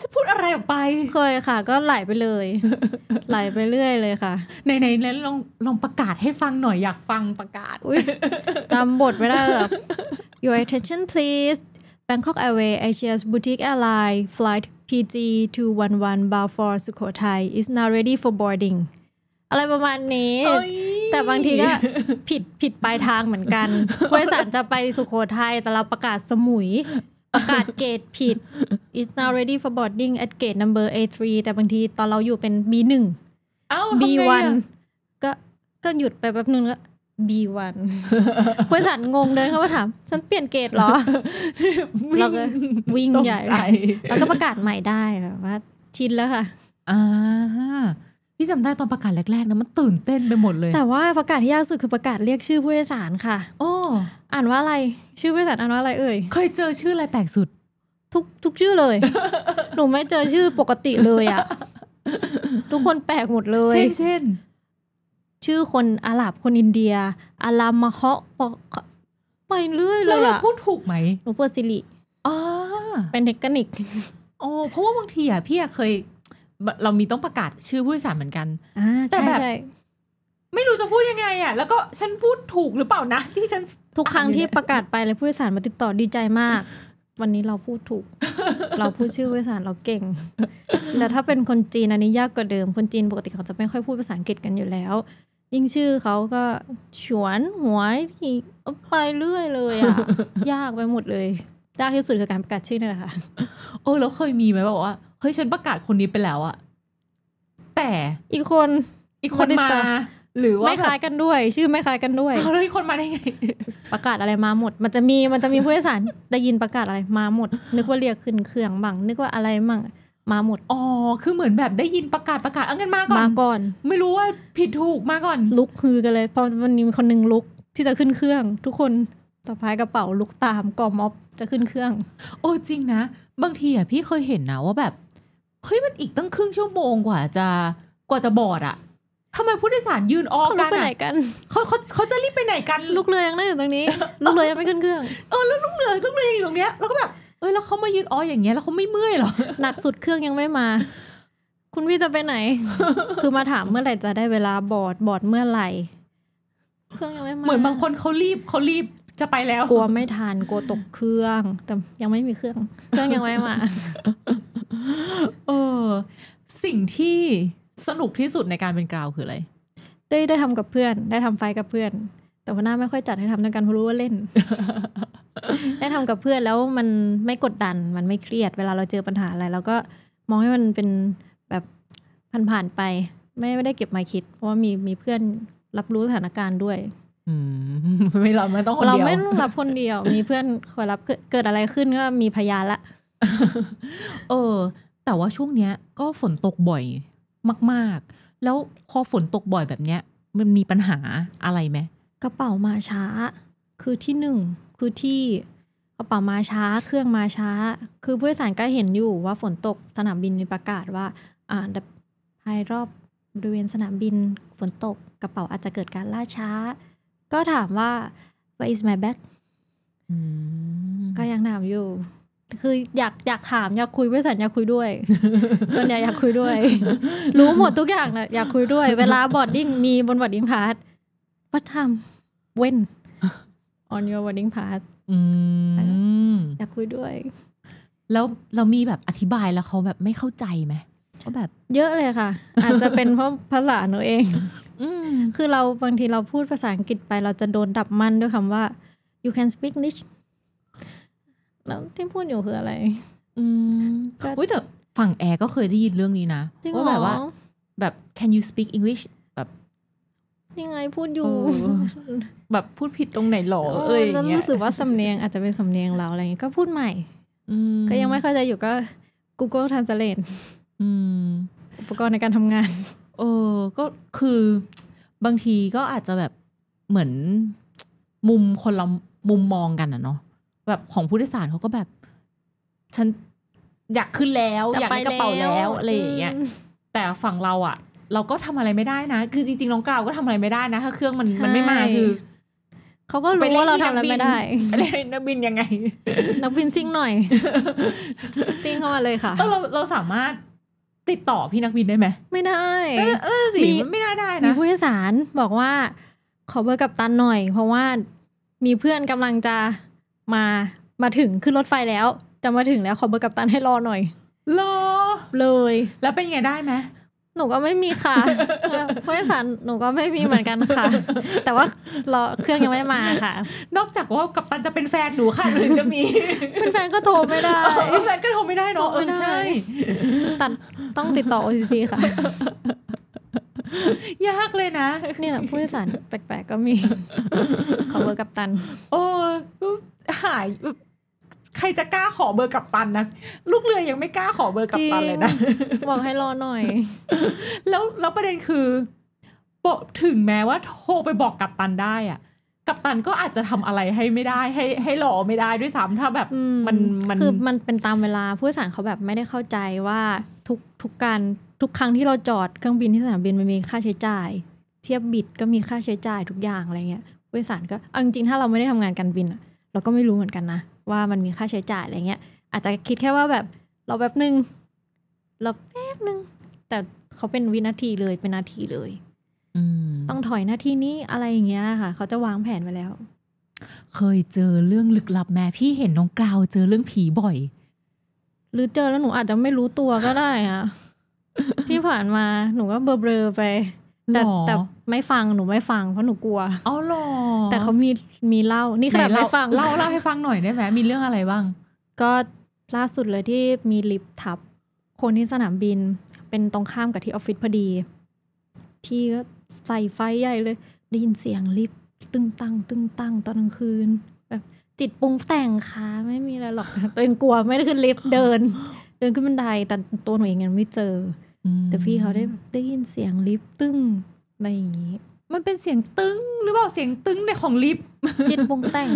จะพูดอะไรออกไป เคยค่ะ ก็ไหลไปเลยไหลไปเรื่อยเลยค่ะ ในในนล้นลองลองประกาศให้ฟังหน่อยอยากฟังประกาศจำบทไม่ได้หรอ Your attention please Bangkok Airways Asia's boutique airline flight PG 211 b o l for Sukhothai is now ready for boarding อะไรประมาณนี้แต่บางทีก็ผิดผิดปลายทางเหมือนกันบริษัทจะไปสุโขทัยแต่เราประกาศสมุย ประกาศเกตผิด is now ready for boarding at gate number A3 แต่บางทีตอนเราอยู่เป็น B1 เอ้า B1 ก็ก็หยุดไปแป๊บนึงก็ B1 บริษัทงงเลยเขามาถาม ฉันเปลี่ยนเกตหรอเราก็วิ่งใหญ่แล้วก็ประกาศใหม่ได้ว่าชินแล้วค่ะอ่าพี่จำได้ตอนประกาศแรก ๆนะมันตื่นเต้นไปหมดเลย แต่ว่าประกาศที่ยากสุดคือประกาศเรียกชื่อผู้โดยสารค่ะ โอ้อ่านว่าอะไรชื่อผู้โดยสารอ่านว่าอะไรเอ่ยเคยเจอชื่ออะไรแปลกสุด ทุกทุกชื่อเลยหนูไม่เจอชื่อปกติเลยอะทุกคนแปลกหมดเลย เช่นเช่นชื่อคนอาหรับคนอินเดียอาลามาเคาะไปเรื่อยเลยอะพูดถูกไหมหนูเปอร์ซิลิอเป็นเทคนิคโอเพราะว่าบางทีอะพี่เคยเรามีต้องประกาศชื่อผู้โดยสารเหมือนกันแต่แบบไม่รู้จะพูดยังไงอ่ะ แล้วก็ฉันพูดถูกหรือเปล่านะที่ฉันทุกครั้งที่ประกาศไปเลยผู้โดยสารมาติดต่อดีใจมาก วันนี้เราพูดถูก เราพูดชื่อผู้โดยสารเราเก่ง แต่ถ้าเป็นคนจีน อันนี้ยากกว่าเดิมคนจีนปกติเขาจะไม่ค่อยพูดภาษาอังกฤษกันอยู่แล้ว ยิ่งชื่อเขาก็ฉวนหัวที่ไปเรื่อยเลยอ่ะยากไปหมดเลยยากที่สุดคือการประกาศชื่อนี่แหละค่ะโอ้แล้วเคยมีไหมบอกว่าเฮ้ยฉันประกาศคนนี้ไปแล้วอะแต่อีกคนอีกคนมาหรือว่าไม่คล้ายกันด้วย ชื่อไม่คล้ายกันด้วยเขาเลยคนมาได้ไงประกาศอะไรมาหมด มันจะมีมันจะมีผู้โดยสารได้ยินประกาศอะไรมาหมด นึกว่าเรียกขึ้นเครื่องบังนึกว่าอะไรมั่งมาหมดอ๋อคือเหมือนแบบได้ยินประกาศประกาศเอาเงินมาก่อนมาก่อน ไม่รู้ว่า ผิดถูกมาก่อนลุกฮือกันเลยพอวันนี้มีคนนึงลุกที่จะขึ้นเครื่อง ทุกคนต่อพายกระเป๋าลุกตามกอมอบจะขึ้นเครื่อง โอ้จริงนะ บางทีอ่ะพี่เคยเห็นนะว่าแบบเฮ้ยมันอีกตั้งครึ่งชั่วโมงกว่าจะกว่าจะบอดอะทำไมผู้โดยสารยืนออกันไปไหนกันเขาเขาเขาจะรีบไปไหนกันลูกเรือยังนั่งอยู่ตรงนี้ลูกเรือยังไม่ขึ้นเครื่องเออแล้วลูกเรือลูกเรืออยู่ตรงเนี้ยแล้วก็แบบเอ้ยแล้วเขามายืนอออย่างเงี้ยแล้วเขาไม่เมื่อยหรอหนักสุดเครื่องยังไม่มา คุณพี่จะไปไหน คือมาถามเมื่อไหร่จะได้เวลาบอดบอดเมื่อไหร่เครื่องยังไม่มาเหมือนบางคนเขารีบเขารีบจะไปแล้วกลัวไม่ทันกลัวตกเครื่องแต่ยังไม่มีเครื่องเครื่องยังไม่มาเออสิ่งที่สนุกที่สุดในการเป็นกราวคืออะไรได้ได้ทำกับเพื่อน ได้ทำไฟกับเพื่อน แต่หัวหน้าไม่ค่อยจัดให้ทำด้วยกันเพราะรู้ว่าเล่น ได้ทำกับเพื่อนแล้วมันไม่กดดันมันไม่เครียดเวลาเราเจอปัญหาอะไรเราก็มองให้มันเป็นแบบผ่านๆไป ไม่ไม่ได้เก็บมาคิด เพราะว่ามีมีเพื่อนรับรู้สถานการณ์ด้วยไม่รับไม่ต้องคนเดียวเราไม่ต้องรับคนเดียว มีเพื่อนคอยรับเกิดอะไรขึ้นก็มีพยานละเออแต่ว่าช่วงเนี้ยก็ฝนตกบ่อยมากๆ แล้วพอฝนตกบ่อยแบบเนี้ย มันมีปัญหาอะไรไหมกระเป๋ามาช้า คือที่หนึ่งคือที่ กระเป๋ามาช้าเครื่องมาช้า คือผู้โดยสารก็เห็นอยู่ว่าฝนตกสนามบินมีประกาศว่า อ่าภายรอบบริเวณสนามบิน ฝนตกกระเป๋าอาจจะเกิดการล่าช้า ก็ถามว่า where is my bag ก็ยังถามอยู่คืออยากอยากถาม อยากคุยไม่สัญอยากคุยด้วยตอนเนี้ยอยากคุยด้วย รู้หมดทุกอย่างนะอยากคุยด้วย เวลาบอดดิ้งมีบนบอดดิ้งพาร์ทว่าทำเว้น on your อดดิ้งพาร์ทอยากคุยด้วย แล้วเรามีแบบอธิบายแล้วเขาแบบไม่เข้าใจไหมก็แบบ เยอะเลยค่ะ อาจจะเป็นเพราะภาษาหนูเองคือเราบางทีเราพูดภาษาอังกฤษไปเราจะโดนดับมันด้วยคำว่า you can speak English แล้วที่พูดอยู่คืออะไร อืมก็แต่ฝั่งแอร์ก็เคยได้ยินเรื่องนี้นะหรอแบบว่า แบบ can you speak English แบบ ยังไงพูดอยู่ แบบพูดผิดตรงไหนหรอ เอ้ยแล้วรู้สึกว่า สำเนียงอาจจะเป็นสำเนียงเราอะไรเงี้ย ก็พูดใหม่ ก็ยังไม่เข้าใจอยู่ก็ Google Translate อุปกรณ์ในการทำงาน เออ ก็คือ บางทีก็อาจจะแบบเหมือน มุมคนเรามุมมองกันอะเนาะแบบของผู้โดยสารเขาก็แบบ ฉันอยากขึ้นแล้ว อยากไปกระเป๋าแล้วอะไรอย่างเงี้ยแต่ฝั่งเราอ่ะเราก็ทำอะไรไม่ได้นะคือจริงๆน้องกล่าวก็ทำอะไรไม่ได้นะถ้าเครื่องมันมันไม่มาคือเขาก็รู้ว่าเราทำอะไรไม่ได้เล่นนักบินยังไงนักบินซิ่งหน่อยซิ่งเข้ามาเลยค่ะเราเราสามารถติดต่อพี่นักบินได้ไหมไม่ได้มีสิไม่น่าได้นะมีผู้โดยสารบอกว่า ขอเบอร์กับตันหน่อย เพราะว่ามีเพื่อนกำลังจะมามาถึงขึ้นรถไฟแล้วจะมาถึงแล้ว ขอเบอร์กัปตันให้รอหน่อยรอเลย แล้วเป็นไงได้ไหมหนูก็ไม่มีค่ะผู้โดยสารหนูก็ไม่มีเหมือนกันค่ะ แต่ว่ารอเครื่องยังไม่มาค่ะ นอกจากว่ากัปตันจะเป็นแฟนหนูค่ะหรือจะมีเป็นแฟนก็โทรไม่ได้แฟนก็โทรไม่ได้เนาะใช่ตัดต้องติดต่อโองีค่ะยากเลยนะ เนี่ยผู้โดยสารแปลกๆ ก็มีขอเบอร์กับตัน โอ้หายแบบใครจะกล้าขอเบอร์กับตันนะลูกเรือยังไม่กล้าขอเบอร์กับตันเลยนะบอกให้รอหน่อย แล้วแล้วประเด็นคือบถึงแม้ว่าโทรไปบอกกับตันได้อ่ะกับตันก็อาจจะทำอะไรให้ไม่ได้ ให้ให้รอไม่ได้ด้วยซ้ำถ้าแบบมันมันคือ มันเป็นตามเวลาผู้โดยสารเขาแบบไม่ได้เข้าใจว่าทุกทุกการทุกครั้งที่เราจอดเครื่องบินที่สนามบินมันมีค่าใช้จ่าย เทียบบิดก็มีค่าใช้จ่ายทุกอย่างอะไรเงี้ยบริษัทสาก็จริงถ้าเราไม่ได้ทำงานการบินเราก็ไม่รู้เหมือนกันนะว่ามันมีค่าใช้จ่ายอะไรเงี้ยอาจจะคิดแค่ว่าแบบเราแบบนึงเราแป๊บนึงแต่เขาเป็นวินาทีเลยเป็นนาทีเลยต้องถอยหน้าที่นี้อะไรอย่างเงี้ยค่ะเขาจะวางแผนไว้แล้ว เคยเจอเรื่องลึกลับแม่พี่เห็นน้องกล่าวเจอเรื่องผีบ่อย หรือเจอแล้วหนูอาจจะไม่รู้ตัวก็ได้อะที่ผ่านมาหนูก็เบลอเบลอไป แต่แต่ไม่ฟังหนูไม่ฟัง เพราะหนูกลัวอ๋อหรอแต่เขามีมีเล่านี่ขนาดไม่ฟังเล่าเล่าให้ฟังหน่อยได้ไหมมีเรื่องอะไรบ้าง ก็ล่าสุดเลยที่มีลิฟทับ คนที่สนามบินเป็นตรงข้ามกับที่ออฟฟิศพอดีพี่ก็ใส่ไฟใหญ่เลยได้ยินเสียงลิฟตตึงตังตึงตังตอนกลางคืน แบบ จิตปรุงแต่งค่ะไม่มีอะไรหรอกตัวเองกลัวไม่ได้ขึ้นลิฟต์เดิน เดินขึ้นบันไดแต่ตัวหนูเองยังไม่เจอแต่พี่เขาได้ได้ยินเสียงลิฟต์ตึ้งอะไรอย่างนี้ มันเป็นเสียงตึ้งหรือเปล่าเสียงตึ้งในของลิฟต์จิตปรุงแต่ง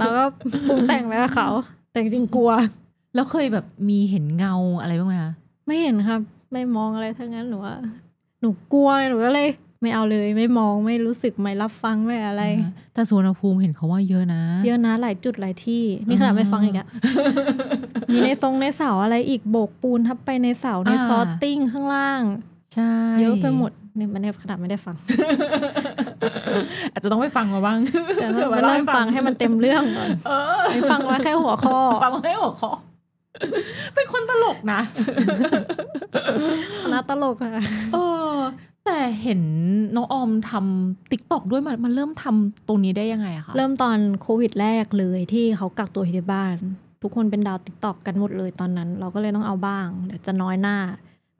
แล้วก็ปรุงแต่งไปกับเขาแต่จริงกลัว แล้วเคยแบบมีเห็นเงาอะไรบ้างไหมคะไม่เห็นครับไม่มองอะไรทั้งนั้น หนูว่าหนูกลัวหนูก็เลยไม่เอาเลยไม่มองไม่รู้สึกไม่รับฟังไม่อะไรแต่สุวรรณภูมิเห็นเขาว่าเยอะนะ เยอะนะหลายจุดหลายที่นี่ขนาดไม่ฟังอีกอะมีในทรงในเสาอะไรอีกโบกปูนทับไปในเสาในซอสติ้งข้างล่างใช่เยอะไปหมดเนี่ยมันขนาดไม่ได้ฟัง อาจจะต้องไปฟังมาบ้างแต่มันเริ่มฟังให้มันเต็มเรื่องก่อนไม่ฟังมาแค่หัวข้อฟังมาแค่หัวข้อ เป็นคนตลกนะคณะตลกค่ะแต่เห็นน้องออมทำติ๊กตอกด้วยมันมันเริ่มทำตรงนี้ได้ยังไงอะคะเริ่มตอนโควิดแรกเลยที่เขากักตัวที่บ้าน ทุกคนเป็นดาวติ๊กตอกกันหมดเลยตอนนั้นเราก็เลยต้องเอาบ้าง เดี๋ยวจะน้อยหน้า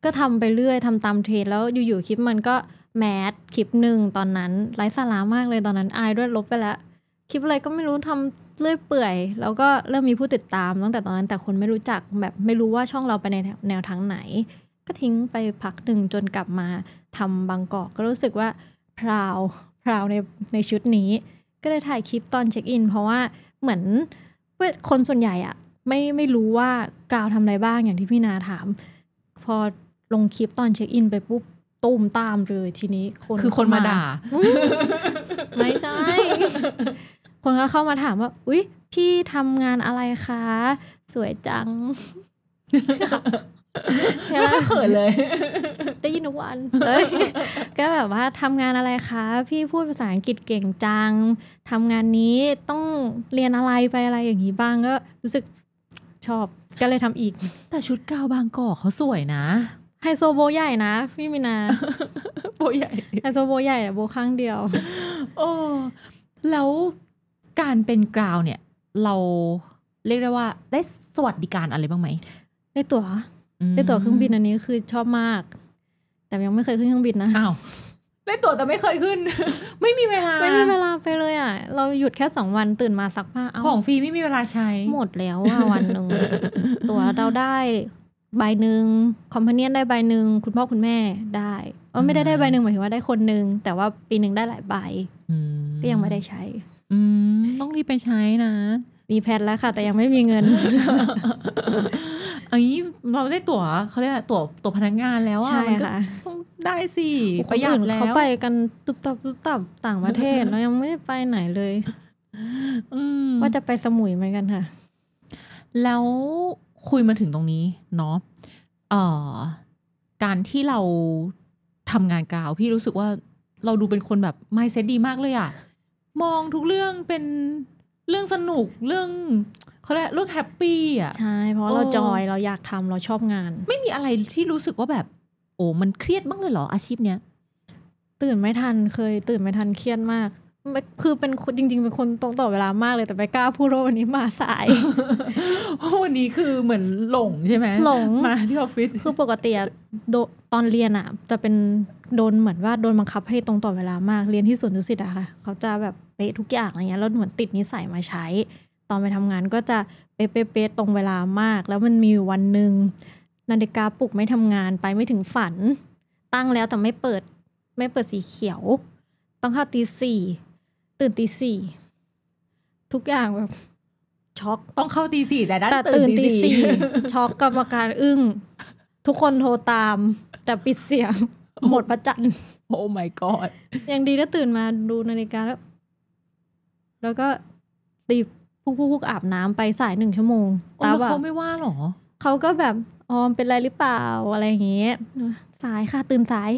ก็ทำไปเรื่อยทำตามเทรนแล้วอยู่ ๆคลิปมันก็แมสคลิปหนึ่งตอนนั้นไร้สาระมากเลยตอนนั้นอายด้วยลบไปแล้ว คลิปอะไรก็ไม่รู้ทำเรื่อยเปื่อยแล้วก็เริ่มมีผู้ติดตาม ตั้งแต่ตอนนั้น แต่คนไม่รู้จักแบบไม่รู้ว่าช่องเราไปในแนวทางไหน็ทิ้งไปพักหนึ่งจนกลับมา ทำบางกอกก็รู้สึกว่าพราวพราวในในชุดนี้ ก็เลยถ่ายคลิปตอนเช็คอิน เพราะว่าเหมือน คนส่วนใหญ่อะไม่ไม่รู้ว่ากราวทำอะไรบ้างอย่างที่พี่นาถาม พอลงคลิปตอนเช็คอิน ไปปุ๊บตุ้มตามเลยทีนี้คนคือคนมาด่า ไม่ใช่ คนก็เข้ามาถามว่า อุ๊ยพี่ทำงานอะไรคะ สวยจังไม่คยเขินเลย ได้ยินทุกวัน ก็แบบว่าทำงานอะไรคะพี่พูดภาษาอังกฤษเก่งจังทำงานนี้ต้องเรียนอะไรไปอะไรอย่างนี้บ้างก็ รู้สึกชอบก็เลยทำอีก แต่ชุดกาวบางกอกเขาสวยนะ ไฮโซโบใหญ่นะพี่มินาโบใหญ่ไฮโซโบใหญ่โบข้างเดียวโอ้แล้วการเป็นกราวเนี่ย เราเรียกได้ว่า ได้สวัสดิการอะไรบ้างไหม ได้ตั๋วได้ตั๋วเครื่องบินอันนี้คือชอบมาก แต่ยังไม่เคยขึ้นเครื่องบินนะอ้าวได้ตั๋วแต่ไม่เคยขึ้น ไม่มีเวลา ไม่มีเวลา ไปเลยอ่ะ เราหยุดแค่สองวันตื่นมาซักผ้าเอาของฟรีไม่มีเวลาใช้ หมดแล้วว่าวันหนึ่งตั๋วเราได้ใบหนึ่งคอมพานีนได้ใบหนึ่ง คุณพ่อคุณแม่ได้ว่าไม่ได้ได้ใบหนึ่งหมายถึงว่าได้คนหนึ่งแต่ว่าปีหนึ่งได้หลายใบก็ยังไม่ได้ใช้ อืต้องรีบไปใช้นะ มีแพทแล้วค่ะ แต่ยังไม่มีเงินอันนี้เราได้ตั๋วเขาเรียกตั๋วตั๋วพนักงานแล้วอ่ะใะต้องได้สิประหยัดแล้วเขาไปกันตุบตับตุบตับต่างประเทศเรายังไม่ไปไหนเลยว่าจะไปสมุยเหมือนกันค่ะ แล้วคุยมาถึงตรงนี้เนาะออการที่เราทำงานกาวพี่รู้สึกว่าเราดูเป็นคนแบบไม่เซตดีมากเลยอะ มองทุกเรื่องเป็นเรื่องสนุกเรื่องเขาเรียกลรื่นแฮปปี้อ่ะใช่ เพราะเราจอยเราอยากทำเราชอบงาน ไม่มีอะไรที่รู้สึกว่าแบบ โอ้มันเครียดบ้างเลยเหรออาชีพเนี้ยตื่นไม่ทันเคยตื่นไม่ทันเครียดมาก คือเป็นจริงๆเป็นคนตรงต่อเวลามากเลย แต่ไปกล้าพูดว่าวันนี้มาสายวันนี้คือเหมือนหลงใช่ไหมหลงมาที่ออฟฟิศคือปกติตอนเรียนอะจะเป็นโดนเหมือนว่าโดนบังคับให้ตรงต่อเวลามากเรียนที่สวนดุสิตอะค่ะเขาจะแบบเป๊ะทุกอย่างอะไรเงี้ยแล้วเหมือนติดนิสัยมาใช้ตอนไปทำงานก็จะเป๊ะๆตรงเวลามาก แล้วมันมีวันหนึ่งนาฬิกาปลุกไม่ทำงานไปไม่ถึงฝัน ตั้งแล้วแต่ไม่เปิด ไม่เปิดสีเขียว ต้องเข้าตีสี่ตื่นตีสี่ทุกอย่างแบบช็อกต้องเข้าตีสี่แต่ดันตื่นตีสี่ช็อกกรรมการอึ้งทุกคนโทรตาม แต่ปิดเสียงหมดประจันโอ้ my god ยังดีแล้วตื่นมาดูนาฬิกาแล้วแล้วก็ตีพุกพุกอาบน้ำไปสายหนึ่งชั่วโมงตาแบบเขาไม่ว่าหรอ เขาก็แบบออมเป็นไรหรือเปล่าอะไรอย่างเงี้ย สายค่ะตื่นสาย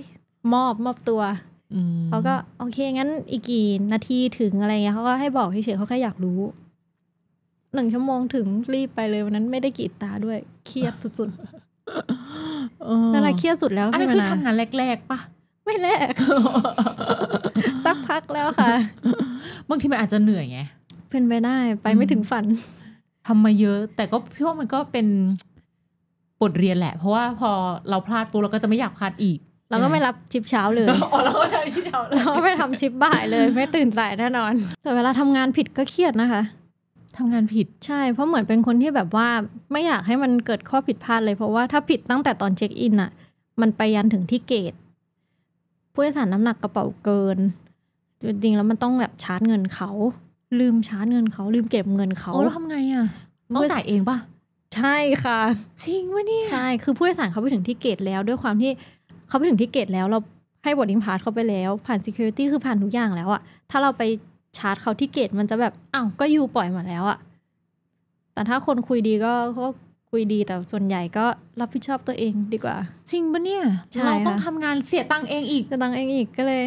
มอบมอบตัว เขาก็โอเคงั้น อีกกี่นาทีถึงอะไรเงี้ยเขาก็ให้บอกเฉยเขาแค่อยากรู้ หนึ่งชั่วโมงถึงรีบไปเลยวันนั้นไม่ได้กีดตาด้วยเครียดสุดๆนั่นแหละเครียดสุดแล้วอันนี้คือทำงานแรกๆปะไม่แรกสักพักแล้วค่ะบางทีมันอาจจะเหนื่อยไงเป็นไปได้ไปไม่ถึงฝัน ทำมาเยอะ แต่ก็พี่ว่ามันก็เป็นบทเรียนแหละเพราะว่าพอเราพลาดปุ๊บเราก็จะไม่อยากพลาดอีก เราก็ไม่รับชิปเช้าเลยเราไม่รับชิปเช้าเราไม่ทำชิปบ่ายเลย ไม่ตื่นสายแน่นอน แต่เวลาทำงานผิดก็เครียดนะคะ ทำงานผิดใช่ เพราะเหมือนเป็นคนที่แบบว่าไม่อยากให้มันเกิดข้อผิดพลาดเลย เพราะว่าถ้าผิดตั้งแต่ตอนเช็คอินอะมันไปยันถึงที่เกต ผู้โดยสารน้ำหนักกระเป๋าเกินจริงๆแล้วมันต้องแบบชาร์จเงินเขาลืมชาร์จเงินเขา ลืมเก็บเงินเขาแล้วทำไงอ่ะต้องจ่ายเองป่ะ ใช่ค่ะ จริงวะเนี่ยใช่ คือผู้โดยสารเขาไปถึงที่เกตแล้วด้วยความที่เขาไปถึงที่เกตแล้วเราให้บอดดิ้งพาสเขาไปแล้ว ผ่าน Security คือผ่านทุกอย่างแล้วอะถ้าเราไปชาร์จเขาที่เกต มันจะแบบอ้าวก็ยูปล่อยมาแล้วอะแต่ถ้าคนคุยดีก็ก็คุยดี แต่ส่วนใหญ่ก็รับผิดชอบตัวเองดีกว่า จริงปะเนี่ยเราต้องทำงานเสียตังเองอีกตังเองอีกก็เลย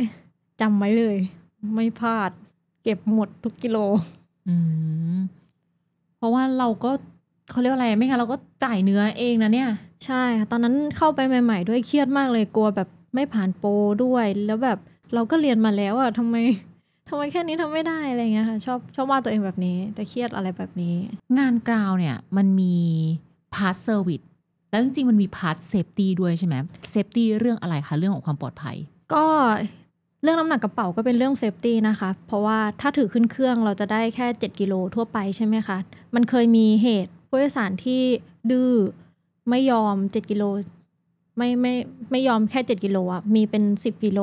จำไว้เลย ไม่พลาดเก็บหมดทุกกิโลเพราะว่าเราก็เขาเรียกอะไรไม่งั้นเราก็จ่ายเนื้อเองนะเนี่ยใช่ค่ะตอนนั้นเข้าไปใหม่ ๆ ด้วยเครียดมากเลยกลัวแบบไม่ผ่านโปรด้วย แล้วแบบเราก็เรียนมาแล้วอะทำไมทำไมแค่นี้ทำไม่ได้อะไรเงี้ยค่ะชอบชอบว่าตัวเองแบบนี้แต่เครียดอะไรแบบนี้ งานกราวเนี่ย มันมีพาร์ทเซอร์วิสแล้วจริงๆมันมีพาร์ทเซฟตี้ด้วยใช่ไหมเซฟตี้เรื่องอะไรคะเรื่องของความปลอดภัย ก็เรื่องน้ำหนักกระเป๋าก็เป็นเรื่องเซฟตี้นะคะ เพราะว่าถ้าถือขึ้นเครื่องเราจะได้แค่ 7กิโลทั่วไปใช่ไหมคะ มันเคยมีเหตุผู้โดยสารที่ดื้อไม่ยอม 7กิโลไม่ไม่ไม่ยอมแค่ 7กิโลอ่ะมีเป็น 10กิโล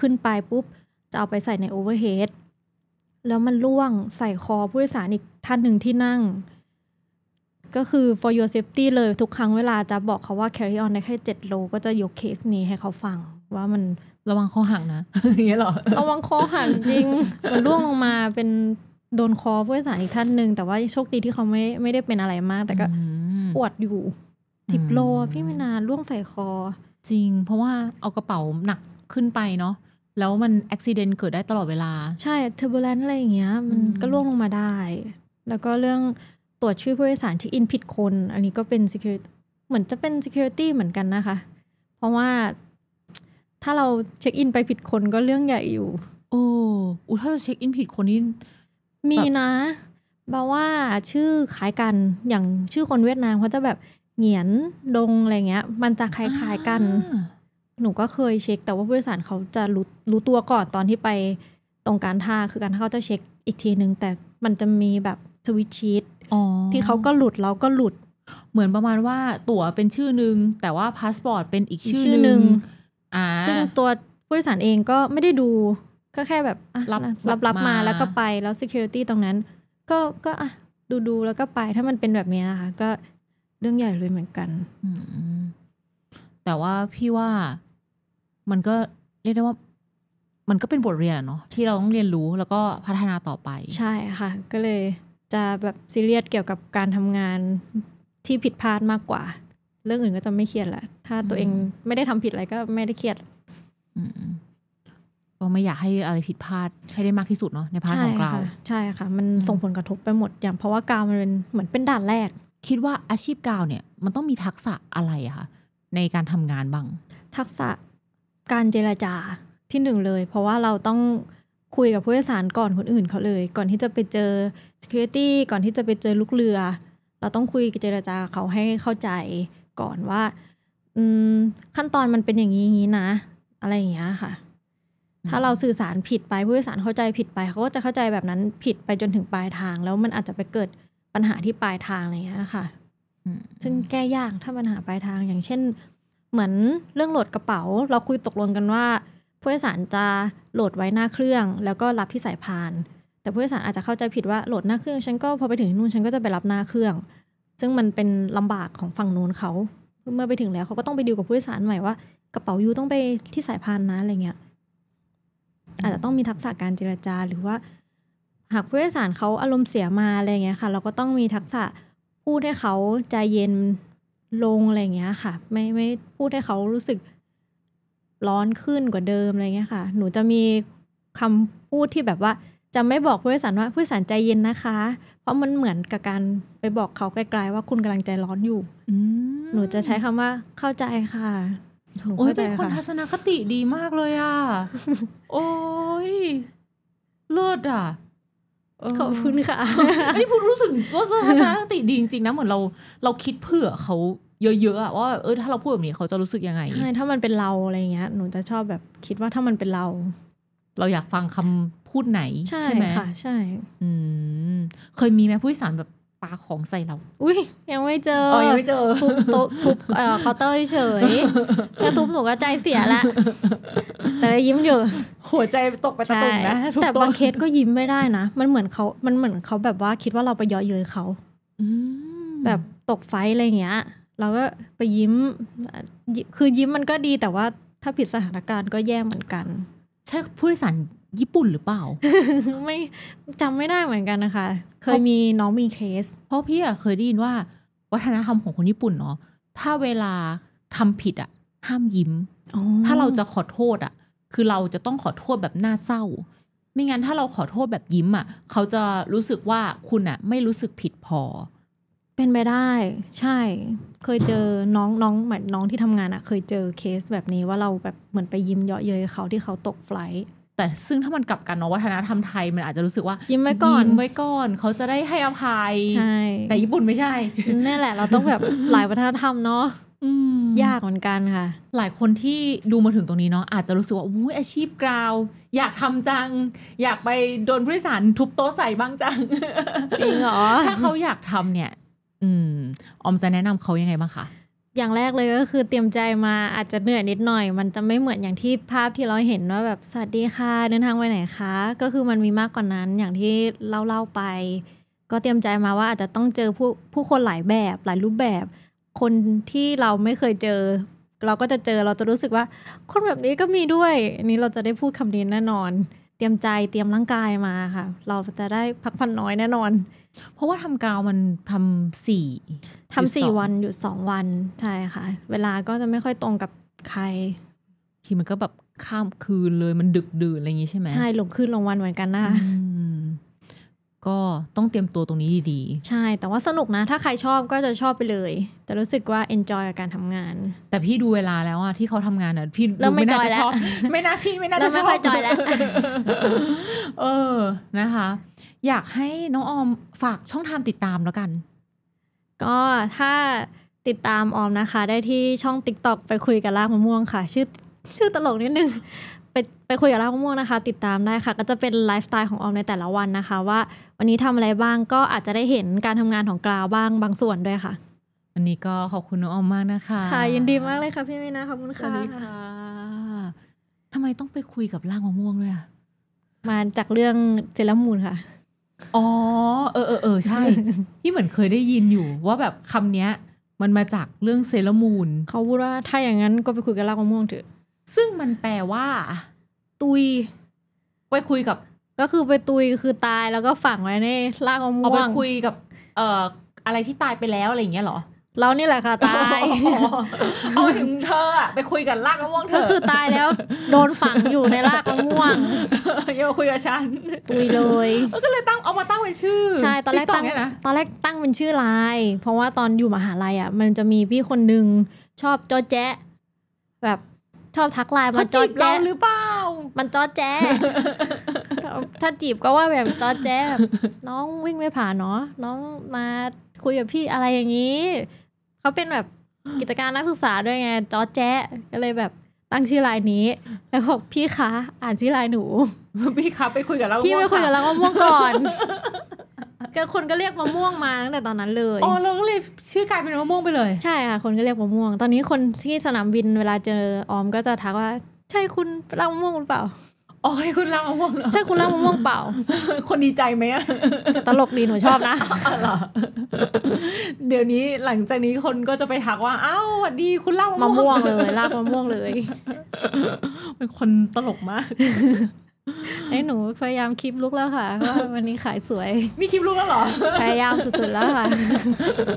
ขึ้นไปปุ๊บ จะเอาไปใส่ในโอเวอร์เฮดแล้วมันล่วงใส่คอผู้โดยสารอีกท่านหนึ่งที่นั่ง ก็คือ for your safety เลยทุกครั้งเวลาจะบอกเขาว่า carry on ได้แค่7โลก็จะยกเคสนี้ให้เขาฟังว่ามันระวังคอหักนะ อย่างเงี้ยหรอ ระวังคอหักจริง มันร่วงลงมาเป็นโดนคอผู้โดยสารอีกท่านหนึ่งแต่ว่าโชคดีที่เขาไม่ไม่ได้เป็นอะไรมาก แต่ก็ปวดอยู่สิบโลพี่ไม่นานร่วงใส่คอจริง เพราะว่าเอากระเป๋าหนักขึ้นไปเนาะแล้วมันอุบิเหตุเกิดได้ตลอดเวลา ใช่เทอร์บูลเลนอะไรอย่างเงี้ย มันก็ล่วงลงมาได้ แล้วก็เรื่องตรวจชื่อผู้โดยสารเช็คอินผิดคน อันนี้ก็เป็นเหมือนจะเป็น security เหมือนกันนะคะ เพราะว่าถ้าเราเช็คอินไปผิดคนก็เรื่องใหญ่อยู่โอ้อูถ้าเราเช็คอินผิดคนนี่มีนะบกว่าชื่อคล้ายกัน อย่างชื่อคนเวียดนาม เขาจะแบบ เหงียน ดง อะไรเงี้ย มันจะคล้ายๆกัน หนูก็เคยเช็ค แต่ว่าผู้โดยสารเขาจะรู้รู้ตัวก่อน ตอนที่ไป ตรงการท่า คือการท่าเขาจะเช็คอีกทีนึง แต่มันจะมีแบบสวิตชีตที่เขาก็หลุดเราก็หลุด เหมือนประมาณว่า ตั๋วเป็นชื่อนึง แต่ว่าพาสปอร์ตเป็นอีกชื่อนึงซึ่งตัวผู้โดยสารเองก็ไม่ได้ดู ก็แค่แบบรับรับรับมาแล้วก็ไป แล้ว security ตรงนั้นก็ก็อ่ะดูดูแล้วก็ไป ถ้ามันเป็นแบบนี้นะคะ ก็เรื่องใหญ่เลยเหมือนกันแต่ว่าพี่ว่า มันก็เรียกได้ว่า มันก็เป็นบทเรียนเนาะที่เราต้องเรียนรู้แล้วก็พัฒนาต่อไป ใช่ค่ะ ก็เลย จะแบบซีเรียสเกี่ยวกับการทำงานที่ผิดพลาดมากกว่าเรื่องอื่นก็จะไม่เครียดแหละ ถ้าตัวเองไม่ได้ทำผิดอะไรก็ไม่ได้เครียดก็ไม่อยากให้อะไรผิดพลาด ให้ได้มากที่สุดเนาะในพาร์ทของกาวใช่ค่ะ มันส่งผลกระทบไปหมดอย่าง เพราะว่ากาวมันเป็นเหมือนเป็นด่านแรก คิดว่าอาชีพกาวเนี่ยมันต้องมีทักษะอะไรอะคะในการทำงานบ้าง ทักษะการเจรจาที่หนึ่งเลย เพราะว่าเราต้องคุยกับผู้โดยสารก่อนคนอื่นเขาเลย ก่อนที่จะไปเจอ security ก่อนที่จะไปเจอลูกเรือ เราต้องคุยเจรจาเขาให้เข้าใจก่อนว่าอืมขั้นตอนมันเป็นอย่างนี้นี้นะ อะไรอย่างเงี้ยค่ะ ถ้าเราสื่อสารผิดไปผู้โดยสารเข้าใจผิดไปเขาก็จะเข้าใจแบบนั้นผิดไปจนถึงปลายทาง แล้วมันอาจจะไปเกิดปัญหาที่ปลายทางอะไรอย่างเงี้ยค่ะซึ่งแก้ยากถ้าปัญหาปลายทาง อย่างเช่นเหมือนเรื่องโหลดกระเป๋า เราคุยตกลงกันว่า ผู้โดยสารจะโหลดไว้หน้าเครื่องแล้วก็รับที่สายพาน แต่ผู้โดยสารอาจจะเข้าใจผิดว่าโหลดหน้าเครื่องฉันก็พอไปถึงนู่นฉันก็จะไปรับหน้าเครื่องซึ่งมันเป็นลำบากของฝั่งโน้นเขาเมื่อไปถึงแล้วเขาก็ต้องไปดีลกับผู้โดยสารใหม่ว่ากระเป๋ายูต้องไปที่สายพานนะอะไรเงี้ย อาจจะต้องมีทักษะการเจรจาหรือว่า หากผู้โดยสารเขาอารมณ์เสียมาอะไรเงี้ยค่ะเราก็ต้องมีทักษะ พูดให้เขาใจเย็นลงอะไรเงี้ยค่ะ ไม่ไม่พูดให้เขารู้สึกร้อนขึ้นกว่าเดิมอะไรเงี้ยค่ะ หนูจะมีคำพูดที่แบบว่าจะไม่บอกผู้โดยสารว่าผู้โดยสารใจเย็นนะคะ เพราะมันเหมือนกับการไปบอกเขาไกลๆว่าคุณกำลังใจร้อนอยู่หนูจะใช้คำว่า เข้าใจค่ะ โอ้ยเป็นคนทัศนคติดีมากเลยอ่ะ โอ้ยเลิศอ่ะขอบคุณค่ะอันนี้พูดรู้สึกว่าทัศนคติดีจริงๆนะ เหมือนเราเราคิดเผื่อเขาเยอะๆว่าเออถ้าเราพูดแบบนี้เขาจะรู้สึกยังไงใช่ถ้ามันเป็นเราอะไรเงี้ยหนูจะชอบแบบคิดว่าถ้ามันเป็นเรา เราอยากฟังคำพูดไหนใช่ไหมค่ะใช่เคยมีไหมผู้โดยสารแบบปาของใส่เราอุ้ย ยังไม่เจออยังไม่เจอ ทุบโต๊ะทุบเอ่อเคาน์เตอร์เฉยแค่ทุบหนูก็ใจเสียละแต่ยิ้มอยู่หัวใจตกไปตะตุ่มนะ แต่บางเคสก็ยิ้มไม่ได้นะ มันเหมือนเขามันเหมือนเขาแบบว่าคิดว่าเราไปเยาะเย้ยเขาแบบตกไฟอะไรเงี้ย เราก็ไปยิ้ม คือยิ้มมันก็ดีแต่ว่าถ้าผิดสถานการณ์ก็แย่เหมือนกัน ใช่ผู้โดยสารญี่ปุ่นหรือเปล่าไม่จำไม่ได้เหมือนกันนะคะ เคยมีน้องมีเคส เพราะพี่อะเคยได้ยินว่าวัฒนธรรมของคนญี่ปุ่นเนาะถ้าเวลาทำผิดอะห้ามยิ้มถ้าเราจะขอโทษอะคือเราจะต้องขอโทษแบบหน้าเศร้า ไม่งั้นถ้าเราขอโทษแบบยิ้มอะเขาจะรู้สึกว่าคุณอะไม่รู้สึกผิดพอ เป็นไปได้ ใช่ เคยเจอน้องน้องเหมือนน้องที่ทำงานอะเคยเจอเคสแบบนี้ว่าเราแบบเหมือนไปยิ้มเยาะเย้ยเขาที่เขาตกไฟล์แต่ซึ่งถ้ามันกลับกันเนาะวัฒนธรรมไทย มันอาจจะรู้สึกว่า ยิ้มไว้ก่อนยิ้มไว้ก่อน เขาจะได้ให้อภัยใช่แต่ญี่ปุ่นไม่ใช่นี่แหละเราต้องแบบหลายวัฒนธรรมเนาะยากเหมือนกันค่ะ หลายคนที่ดูมาถึงตรงนี้เนาะอาจจะรู้สึกว่าอุ้ยอาชีพกราวอยากทำจัง อยากไปโดนผู้โดยสารทุบโต๊ะใส่บ้างจังจริงเหรอ ถ้าเขาอยากทำเนี่ย อืมออมจะแนะนำเขายังไงบ้างคะอย่างแรกเลยก็คือเตรียมใจมาอาจจะเหนื่อยนิดหน่อย มันจะไม่เหมือนอย่างที่ภาพที่เราเห็นว่าแบบสวัสดีค่ะเดินทางไปไหนคะ ก็คือมันมีมากกว่านั้นอย่างที่เล่าเล่าไป ก็เตรียมใจมาว่าอาจจะต้องเจอ ผู้ผู้คนหลายแบบหลายรูปแบบ คนที่เราไม่เคยเจอ เราก็จะเจอเราจะรู้สึกว่า คนแบบนี้ก็มีด้วยนี้เราจะได้พูดคำนี้แน่นอน เตรียมใจเตรียมร่างกายมาค่ะ เราจะได้พักผ่อนน้อยแน่นอนเพราะว่าทำกาวมันทำสี่ทำสี่วันหยุดสองวัน ใช่ค่ะ เวลาก็จะไม่ค่อยตรงกับใครที่มันก็แบบข้ามคืนเลยมันดึกดื่นอะไรอย่างงี้ใช่ไหมใช่ ลงคืนลงวันเหมือนกันนะก็ต้องเตรียมตัวตรงนี้ดีๆ ใช่ แต่ว่าสนุกนะ ถ้าใครชอบก็จะชอบไปเลย แต่รู้สึกว่า enjoy กับการทำงาน แต่พี่ดูเวลาแล้วอะที่เขาทำงานอะพี่ดูไม่น่าจะชอบไม่น่าพี่ไม่น่าจะ ชอบจอยแล้วเออ นะคะ อยากให้น้องออมฝากช่องทางติดตามแล้วกัน ก็ถ้าติดตามออมนะคะ ได้ที่ช่อง t i k t o กไปคุยกับลากมะม่วงค่ะชื่อชื่อตลกนิดนึงไปไปคุยกับรากมะม่วงนะคะ ติดตามได้ค่ะ ก็จะเป็นไลฟ์สไตล์ของออมในแต่ละวันนะคะว่า วันนี้ทำอะไรบ้างก็อาจจะได้เห็นการทำงานของกลาวบ้างบางส่วนด้วยค่ะ วันนี้ก็ขอบคุณน้องออมมากนะคะ ค่ะยินดีมากเลยค่ะพี่เมนะขอบคุณค่ะสวัสดีค่ะทำไมต้องไปคุยกับร่างมะม่วงด้วยอะมาจากเรื่องเจลมูลค่ะอ๋อเออเออใช่ที่เหมือนเคยได้ยินอยู่ว่าแบบคำเนี้ย มันมาจากเรื่องเซรามูลเขาพูดว่าถ้าอย่างนั้นก็ไปคุยกับร่างมะม่วงเถอะซึ่งมันแปลว่าตุย ไปคุยกับ ก็คือไปตุยคือตายแล้วก็ฝังไว้ในรากมะม่วงเอาไปคุยกับ เอ่ออะไรที่ตายไปแล้ว อะไรอย่างเงี้ยหรอ เรานี่แหละค่ะตายเอาถึงเธออะไปคุยกับรากมะม่วงเธอก็คือตายแล้วโดนฝังอยู่ในรากมะม่วงอย่ามาคุยกับฉันตุยเลยก็เลยตั้งเอามาตั้งเป็นชื่อ ใช่ตอนแรกตั้งตอนแรกตั้งเป็นชื่อไลน์เพราะว่าตอนอยู่มหาลัยอ่ะ มันจะมีพี่คนนึงชอบจอแจ๊แบบชอบทักไลน์มันจอแจ๊หรือเปล่ามันจอแจ๊ถ้าจีบก็ว่าแบบจอแจ๊น้องวิ่งไม่ผ่านเนาะน้องมาคุยกับพี่อะไรอย่างนี้ เขาเป็นแบบกิจการนักศึกษาด้วยไงจอแจ๊ก็เลยแบบตั้งชื่อไลน์นี้ แล้วบอกพี่คะอ่านชื่อไลน์หนู พี่คะไปคุยกับเราพี่ไปคุยกับเราม่วงก่อนก็คนก็เรียกมะม่วงมาตั้งแต่ตอนนั้นเลย อ๋อเราก็เลยชื่อ กลายเป็นมะม่วงไปเลย ใช่ค่ะ คนก็เรียกมะม่วง ตอนนี้คนที่สนามบินเวลาเจอออมก็จะทักว่า ใช่คุณเล่ามะม่วงหรือเปล่า อ๋อคุณเล่ามะม่วงใช่คุณเล่ามะม่วงเปล่า คนดีใจไหมอะตลกดีหนูชอบนะเดี๋ยวนี้หลังจากนี้คนก็จะไปทักว่าอ้าวสวัสดีคุณเล่ามะม่วงเลยเล่ามะม่วงเลยเป็นคนตลกมากไอ้หนูพยายามคลิปลุกแล้วค่ะว่าวันนี้ขายสวยนี่คลิปลุกแล้วเหรอ พยายามสุดๆแล้วค่ะ